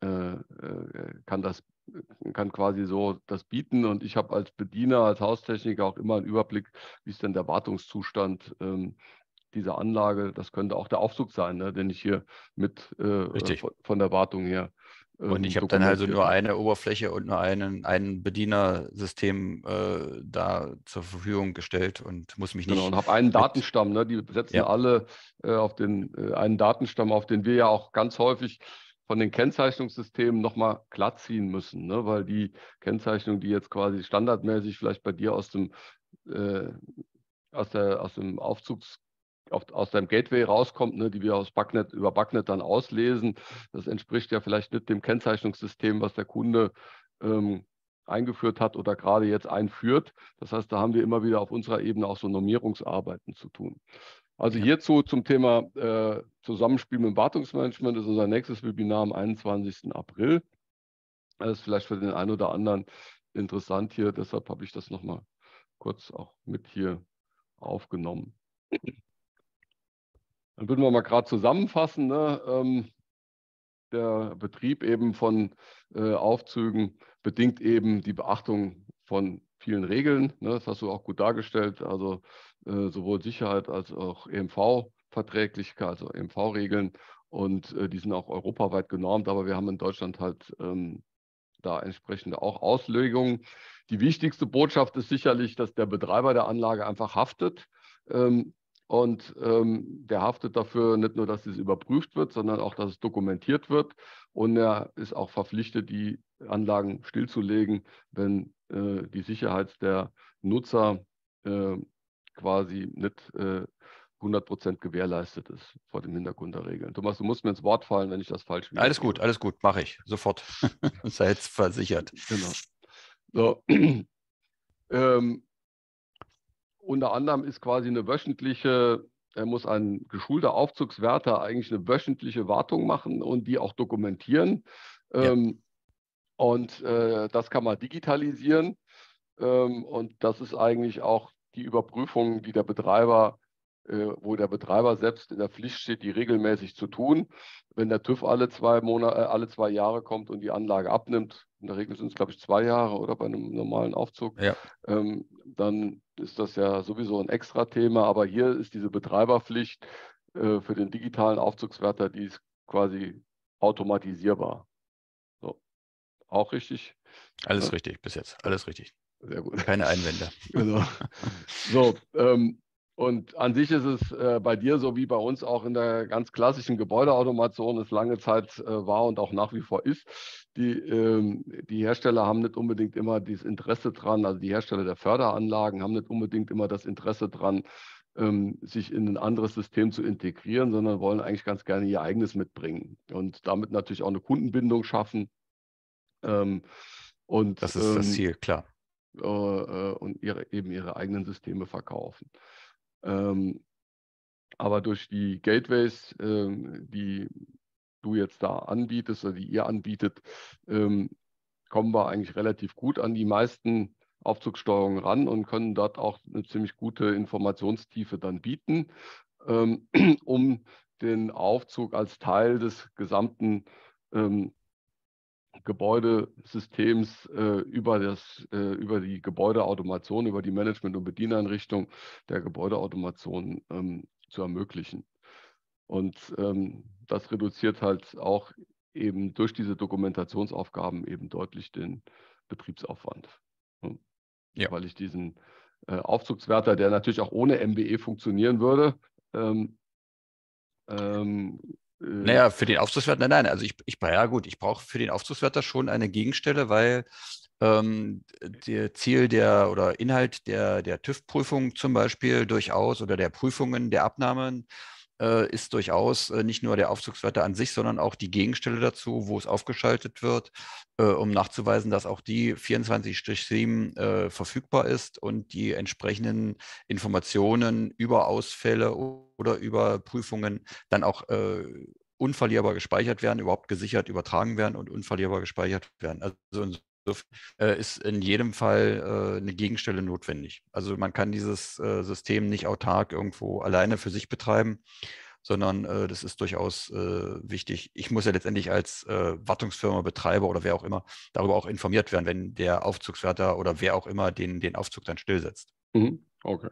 äh, äh kann das äh, kann quasi so das bieten und ich habe als Bediener, als Haustechniker auch immer einen Überblick, wie ist denn der Wartungszustand ähm, dieser Anlage. Das könnte auch der Aufzug sein, ne, den ich hier mit äh, von, von, der Wartung her und ich ähm, habe dann halt also nur eine Oberfläche und nur einen, ein Bedienersystem äh, da zur Verfügung gestellt und muss mich genau, nicht. Genau, und habe einen Datenstamm, ne? die setzen ja. alle äh, auf den, äh, einen Datenstamm, auf den wir ja auch ganz häufig von den Kennzeichnungssystemen nochmal glatt ziehen müssen, ne? weil die Kennzeichnung, die jetzt quasi standardmäßig vielleicht bei dir aus dem, äh, aus der, aus dem Aufzugs auf, aus deinem Gateway rauskommt, ne, die wir aus Backnet, über Backnet dann auslesen. Das entspricht ja vielleicht nicht dem Kennzeichnungssystem, was der Kunde ähm, eingeführt hat oder gerade jetzt einführt. Das heißt, da haben wir immer wieder auf unserer Ebene auch so Normierungsarbeiten zu tun. Also hierzu zum Thema äh, Zusammenspiel mit dem Wartungsmanagement ist unser nächstes Webinar am 21. April. Das ist vielleicht für den einen oder anderen interessant hier, deshalb habe ich das nochmal kurz auch mit hier aufgenommen. Dann würden wir mal gerade zusammenfassen, ne? ähm, der Betrieb eben von äh, Aufzügen bedingt eben die Beachtung von vielen Regeln. Ne? Das hast du auch gut dargestellt. Also äh, sowohl Sicherheit als auch EMV-Verträglichkeit, also EMV-Regeln. Und äh, die sind auch europaweit genormt, aber wir haben in Deutschland halt ähm, da entsprechende auch Auslegungen. Die wichtigste Botschaft ist sicherlich, dass der Betreiber der Anlage einfach haftet. Ähm, und ähm, der haftet dafür nicht nur, dass es überprüft wird, sondern auch, dass es dokumentiert wird. Und er ist auch verpflichtet, die Anlagen stillzulegen, wenn äh, die Sicherheit der Nutzer äh, quasi nicht äh, 100% gewährleistet ist vor dem Hintergrund der Regeln. Thomas, du musst mir ins Wort fallen, wenn ich das falsch mache. Alles gut, alles gut, mache ich sofort. Sei Seid versichert. Genau. So. ähm, unter anderem ist quasi eine wöchentliche, muss ein geschulter Aufzugswärter eigentlich eine wöchentliche Wartung machen und die auch dokumentieren. Ja. Ähm, und äh, das kann man digitalisieren. Ähm, und das ist eigentlich auch die Überprüfung, die der Betreiber, äh, wo der Betreiber selbst in der Pflicht steht, die regelmäßig zu tun. Wenn der TÜV alle zwei Monate, äh, alle zwei Jahre kommt und die Anlage abnimmt, in der Regel sind es, glaube ich, zwei Jahre oder bei einem normalen Aufzug, ja. ähm, dann ist das ja sowieso ein Extra-Thema, aber hier ist diese Betreiberpflicht äh, für den digitalen Aufzugswärter, die ist quasi automatisierbar. So. Auch richtig? Alles ja. richtig bis jetzt, alles richtig. Sehr gut. Keine Einwände. Genau. So, ähm, und an sich ist es äh, bei dir so wie bei uns auch in der ganz klassischen Gebäudeautomation es lange Zeit äh, war und auch nach wie vor ist. Die, ähm, die Hersteller haben nicht unbedingt immer das Interesse dran, also die Hersteller der Förderanlagen haben nicht unbedingt immer das Interesse dran, ähm, sich in ein anderes System zu integrieren, sondern wollen eigentlich ganz gerne ihr eigenes mitbringen und damit natürlich auch eine Kundenbindung schaffen. Ähm, und, das ist das ähm, Ziel, klar. Äh, äh, und ihre, eben ihre eigenen Systeme verkaufen. Ähm, aber durch die Gateways, ähm, die du jetzt da anbietest oder die ihr anbietet, ähm, kommen wir eigentlich relativ gut an die meisten Aufzugssteuerungen ran und können dort auch eine ziemlich gute Informationstiefe dann bieten, ähm, um den Aufzug als Teil des gesamten ähm, Gebäudesystems äh, über, das, äh, über die Gebäudeautomation, über die Management- und Bedieneinrichtung der Gebäudeautomation ähm, zu ermöglichen. Und ähm, das reduziert halt auch eben durch diese Dokumentationsaufgaben eben deutlich den Betriebsaufwand. Ne? Ja. Weil ich diesen äh, Aufzugswärter, der natürlich auch ohne MBE funktionieren würde, ähm, ähm äh. Naja, für den Aufzugswert, nein, nein. Also ich, ich ja gut, ich brauche für den Aufzugswert da schon eine Gegenstelle, weil ähm, der Ziel der oder Inhalt der, der TÜV-Prüfung zum Beispiel durchaus oder der Prüfungen, der Abnahmen äh, ist durchaus äh, nicht nur der Aufzugswerte an sich, sondern auch die Gegenstelle dazu, wo es aufgeschaltet wird, äh, um nachzuweisen, dass auch die 24-7 äh, verfügbar ist und die entsprechenden Informationen über Ausfälle oder über Prüfungen dann auch äh, unverlierbar gespeichert werden, überhaupt gesichert übertragen werden und unverlierbar gespeichert werden. Also äh, ist in jedem Fall äh, eine Gegenstelle notwendig. Also man kann dieses äh, System nicht autark irgendwo alleine für sich betreiben, sondern das ist durchaus wichtig. Ich muss ja letztendlich als Wartungsfirma, Betreiber oder wer auch immer darüber auch informiert werden, wenn der Aufzugswärter oder wer auch immer den, den Aufzug dann stillsetzt. Mhm. Okay.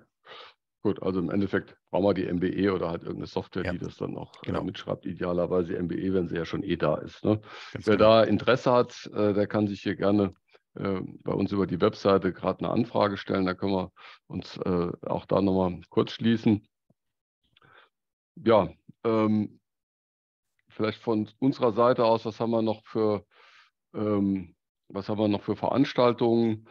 Gut, also im Endeffekt brauchen wir die MBE oder halt irgendeine Software, ja. die das dann auch äh, genau. äh, mitschreibt. Idealerweise MBE, e, wenn sie ja schon eh da ist. Ne? Wer genau. da Interesse hat, äh, der kann sich hier gerne äh, bei uns über die Webseite gerade eine Anfrage stellen. Da können wir uns äh, auch da nochmal kurz schließen. Ja, ähm, vielleicht von unserer Seite aus, was haben wir noch für, ähm, was haben wir noch für Veranstaltungen?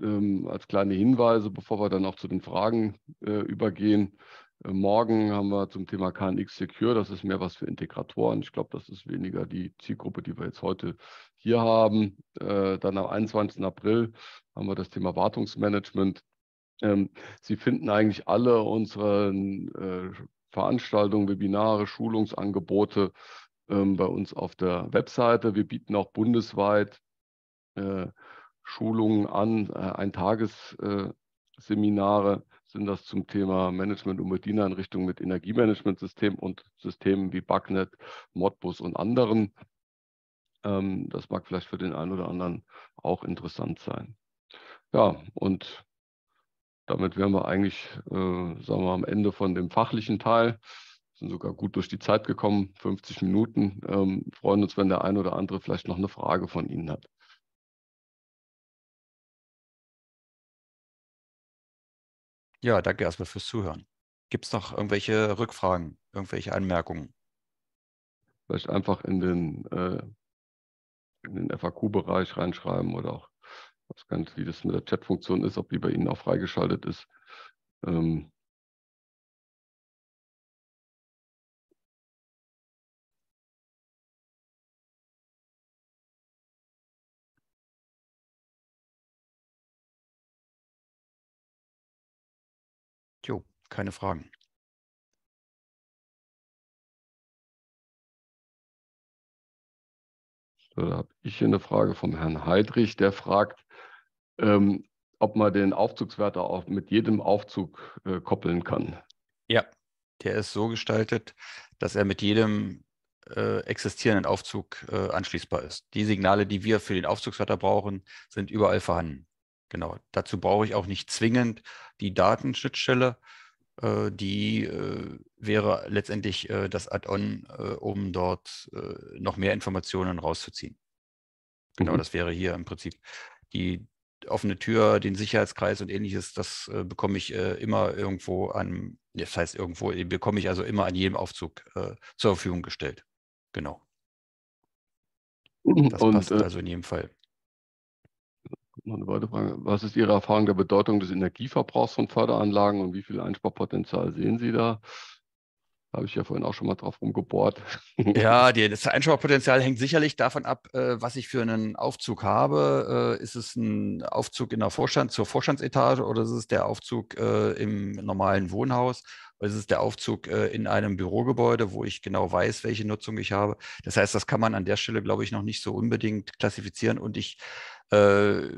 ähm, als kleine Hinweise, bevor wir dann auch zu den Fragen äh, übergehen. Äh, morgen haben wir zum Thema KNX Secure, das ist mehr was für Integratoren. Ich glaube, das ist weniger die Zielgruppe, die wir jetzt heute hier haben. Äh, dann am 21. April haben wir das Thema Wartungsmanagement. Ähm, Sie finden eigentlich alle unsere äh, Veranstaltungen, Webinare, Schulungsangebote ähm, bei uns auf der Webseite. Wir bieten auch bundesweit äh, Schulungen an, äh, Eintagesseminare sind das zum Thema Management und Bedieneinrichtung mit Energiemanagementsystemen und Systemen wie Bugnet, Modbus und anderen. Ähm, das mag vielleicht für den einen oder anderen auch interessant sein. Ja, und damit wären wir eigentlich, äh, sagen wir, am Ende von dem fachlichen Teil. Sind sogar gut durch die Zeit gekommen, 50 Minuten. Ähm, freuen uns, wenn der eine oder andere vielleicht noch eine Frage von Ihnen hat. Ja, danke erstmal fürs Zuhören. Gibt es noch irgendwelche Rückfragen, irgendwelche Anmerkungen? Vielleicht einfach in den, äh, den FAQ-Bereich reinschreiben oder auch, was ganz, wie das mit der Chat-Funktion ist, ob die bei Ihnen auch freigeschaltet ist. Ähm, keine Fragen. So, da habe ich hier eine Frage vom Herrn Heidrich, der fragt, ähm, ob man den Aufzugswerter auch mit jedem Aufzug äh, koppeln kann. Ja, der ist so gestaltet, dass er mit jedem äh, existierenden Aufzug äh, anschließbar ist. Die Signale, die wir für den Aufzugswerter brauchen, sind überall vorhanden. Genau. Dazu brauche ich auch nicht zwingend die Datenschnittstelle, äh, die äh, wäre letztendlich äh, das Add-on, um dort noch mehr Informationen rauszuziehen. Genau, mhm. das wäre hier im Prinzip die offene Tür, den Sicherheitskreis und ähnliches. Das bekomme ich immer irgendwo an, das heißt irgendwo, bekomme ich also immer an jedem Aufzug zur Verfügung gestellt. Genau. Mhm, das und, passt also in jedem Fall. Noch eine weitere Frage. Was ist Ihre Erfahrung der Bedeutung des Energieverbrauchs von Förderanlagen und wie viel Einsparpotenzial sehen Sie da? Da habe ich ja vorhin auch schon mal drauf rumgebohrt. Ja, das Einsparpotenzial hängt sicherlich davon ab, äh, was ich für einen Aufzug habe. Äh, ist es ein Aufzug in der Vorstand, zur Vorstandsetage oder ist es der Aufzug äh, im normalen Wohnhaus? Oder ist es der Aufzug in einem Bürogebäude, wo ich genau weiß, welche Nutzung ich habe? Das heißt, das kann man an der Stelle, glaube ich, noch nicht so unbedingt klassifizieren. Und ich äh,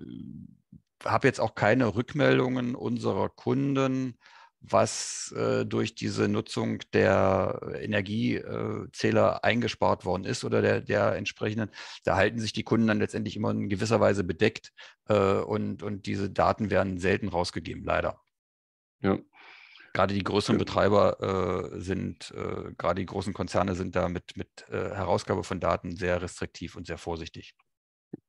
habe jetzt auch keine Rückmeldungen unserer Kunden, was äh, durch diese Nutzung der Energiezähler eingespart worden ist oder der, der, entsprechenden. Da halten sich die Kunden dann letztendlich immer in gewisser Weise bedeckt äh, und, und diese Daten werden selten rausgegeben, leider. Ja. Gerade die größeren Betreiber äh, sind, äh, gerade die großen Konzerne sind da mit, mit äh, Herausgabe von Daten sehr restriktiv und sehr vorsichtig.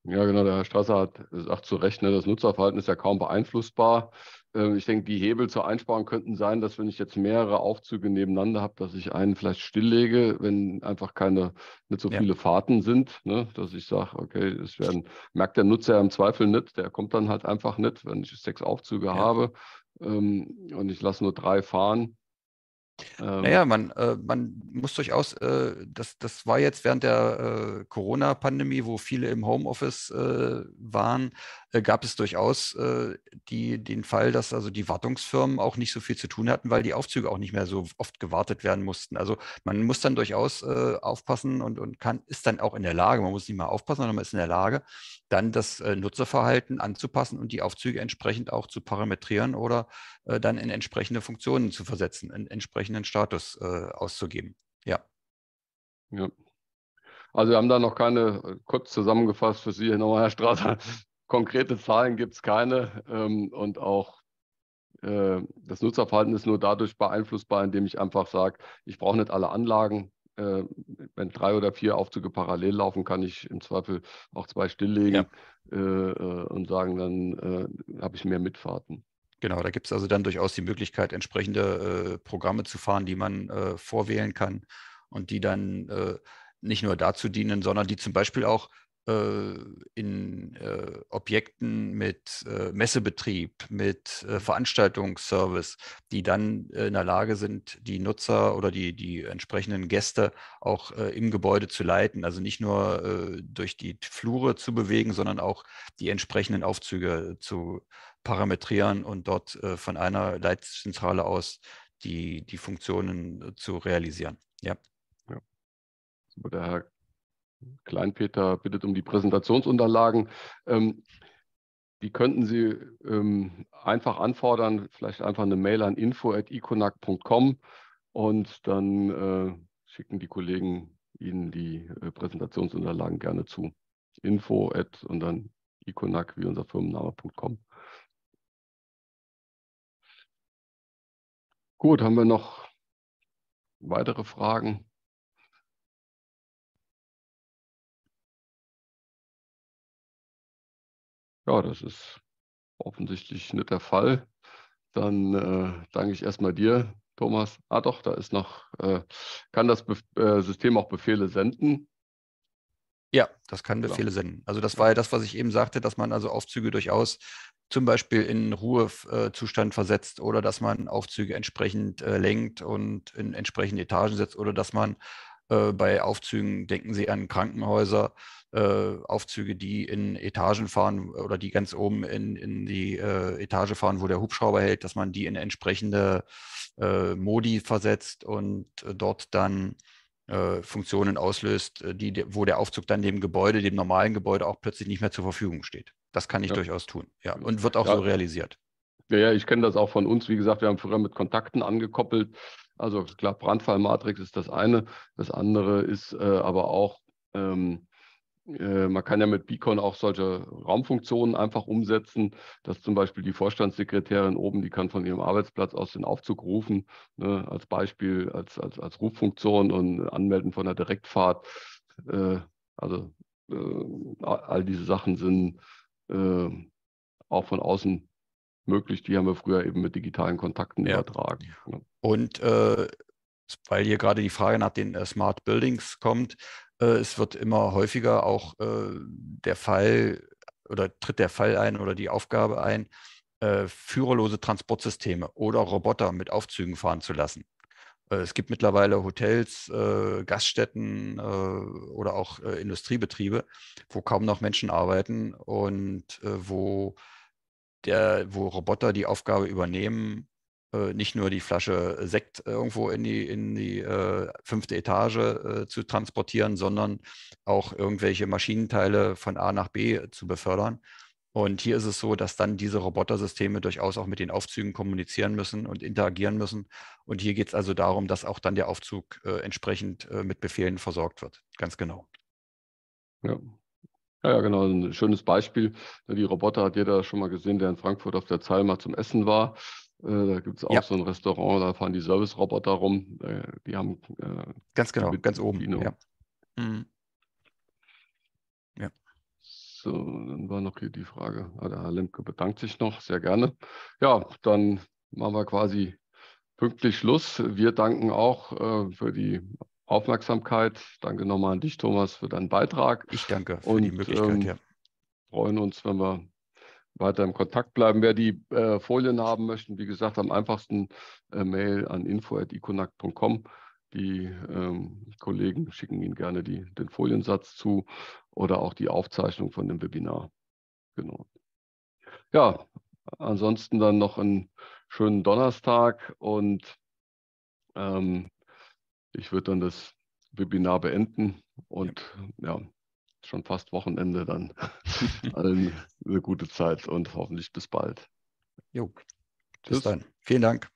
Ja, genau, der Herr Strasser hat, sagt zu Recht, ne, das Nutzerverhalten ist ja kaum beeinflussbar. Ähm, ich denke, die Hebel zur Einsparung könnten sein, dass wenn ich jetzt mehrere Aufzüge nebeneinander habe, dass ich einen vielleicht stilllege, wenn einfach keine, nicht so ja. viele Fahrten sind, ne, dass ich sage, okay, es werden, merkt der Nutzer im Zweifel nicht, der kommt dann halt einfach nicht, wenn ich sechs Aufzüge ja. habe ähm, und ich lasse nur drei fahren ähm, naja, man, äh, man muss durchaus, äh, das, das war jetzt während der äh, Corona-Pandemie, wo viele im Homeoffice äh, waren, äh, gab es durchaus äh, die, den Fall, dass also die Wartungsfirmen auch nicht so viel zu tun hatten, weil die Aufzüge auch nicht mehr so oft gewartet werden mussten. Also man muss dann durchaus äh, aufpassen und, und kann, ist dann auch in der Lage, man muss nicht mal aufpassen, sondern man ist in der Lage, dann das äh, Nutzerverhalten anzupassen und die Aufzüge entsprechend auch zu parametrieren oder äh, dann in entsprechende Funktionen zu versetzen, in entsprechenden Status äh, auszugeben. Ja. Ja, also wir haben da noch keine, kurz zusammengefasst für Sie nochmal, Herr Strasser, konkrete Zahlen gibt es keine ähm, und auch äh, das Nutzerverhalten ist nur dadurch beeinflussbar, indem ich einfach sage, ich brauche nicht alle Anlagen. Äh, wenn drei oder vier Aufzüge parallel laufen, kann ich im Zweifel auch zwei stilllegen ja. Äh, und sagen, dann habe ich mehr Mitfahrten. Genau, da gibt es also dann durchaus die Möglichkeit, entsprechende Programme zu fahren, die man vorwählen kann und die dann nicht nur dazu dienen, sondern die zum Beispiel auch äh, in äh, Objekten mit äh, Messebetrieb, mit äh, Veranstaltungsservice, die dann äh, in der Lage sind, die Nutzer oder die, die entsprechenden Gäste auch äh, im Gebäude zu leiten. Also nicht nur durch die Flure zu bewegen, sondern auch die entsprechenden Aufzüge zu parametrieren und dort von einer Leitzentrale aus die, die Funktionen zu realisieren. Ja. ja. So, daher Kleinpeter bittet um die Präsentationsunterlagen. Ähm, die könnten Sie ähm, einfach anfordern, vielleicht einfach eine Mail an info.iconac.com und dann äh, schicken die Kollegen Ihnen die äh, Präsentationsunterlagen gerne zu. Info at und dann iconac wie unser Firmenname.com. Gut, haben wir noch weitere Fragen? Ja, das ist offensichtlich nicht der Fall. Dann äh, danke ich erstmal dir, Thomas. Ah doch, da ist noch, äh, kann das Bef äh, System auch Befehle senden? Ja, das kann genau. Befehle senden. Also das war ja das, was ich eben sagte, dass man also Aufzüge durchaus zum Beispiel in Ruhezustand versetzt oder dass man Aufzüge entsprechend äh, lenkt und in entsprechende Etagen setzt oder dass man äh, bei Aufzügen, denken Sie an Krankenhäuser, äh, Aufzüge, die in Etagen fahren oder die ganz oben in, in die äh, Etage fahren, wo der Hubschrauber hält, dass man die in entsprechende äh, Modi versetzt und äh, dort dann äh, Funktionen auslöst, äh, die, wo der Aufzug dann dem Gebäude, dem normalen Gebäude auch plötzlich nicht mehr zur Verfügung steht. Das kann ich ja. durchaus tun. Ja, mhm. und wird auch ja. so realisiert. Ja, ja, ich kenne das auch von uns. Wie gesagt, wir haben früher mit Kontakten angekoppelt. Also klar, Brandfallmatrix ist das eine. Das andere ist aber auch ähm, äh, man kann ja mit Beacon auch solche Raumfunktionen einfach umsetzen, dass zum Beispiel die Vorstandssekretärin oben, die kann von ihrem Arbeitsplatz aus den Aufzug rufen, ne, als Beispiel, als, als, als Ruffunktion und anmelden von der Direktfahrt. Äh, also äh, all diese Sachen sind äh, auch von außen möglich. Die haben wir früher eben mit digitalen Kontakten ja. übertragen. Ne. Und äh, weil hier gerade die Frage nach den äh, Smart Buildings kommt, äh, es wird immer häufiger auch äh, der Fall oder tritt der Fall ein oder die Aufgabe ein, äh, führerlose Transportsysteme oder Roboter mit Aufzügen fahren zu lassen. Es gibt mittlerweile Hotels, Gaststätten oder auch Industriebetriebe, wo kaum noch Menschen arbeiten und wo, der, wo Roboter die Aufgabe übernehmen, äh, nicht nur die Flasche Sekt irgendwo in die, in die äh, fünfte Etage äh, zu transportieren, sondern auch irgendwelche Maschinenteile von A nach B äh, zu befördern. Und hier ist es so, dass dann diese Robotersysteme durchaus auch mit den Aufzügen kommunizieren müssen und interagieren müssen. Und hier geht es also darum, dass auch dann der Aufzug äh, entsprechend äh, mit Befehlen versorgt wird. Ganz genau. Ja, ja, genau, also ein schönes Beispiel. Die Roboter hat jeder schon mal gesehen, der in Frankfurt auf der Zeilma zum Essen war. Äh, da gibt es auch ja. so ein Restaurant, da fahren die Service-Roboter rum. Äh, die haben. Äh, ganz genau, ganz oben. Ja. Mhm. ja. So, dann war noch hier die Frage. Ah, der Herr Lemke bedankt sich noch, sehr gerne. Ja, dann machen wir quasi pünktlich Schluss. Wir danken auch äh, für die Aufmerksamkeit. Danke nochmal an dich, Thomas, für deinen Beitrag. Ich danke für Und, die Möglichkeit, ähm, ja. Freuen uns, wenn wir weiter im Kontakt bleiben. Wer die äh, Folien haben möchte, wie gesagt, am einfachsten äh, Mail an info.iconakt.com. Die ähm, Kollegen schicken Ihnen gerne die, den Foliensatz zu oder auch die Aufzeichnung von dem Webinar. Genau. Ja, ansonsten dann noch einen schönen Donnerstag und ähm, ich würde dann das Webinar beenden und ja, ja schon fast Wochenende dann. Allen eine gute Zeit und hoffentlich bis bald. Jo. Bis Tschüss. dann. Vielen Dank.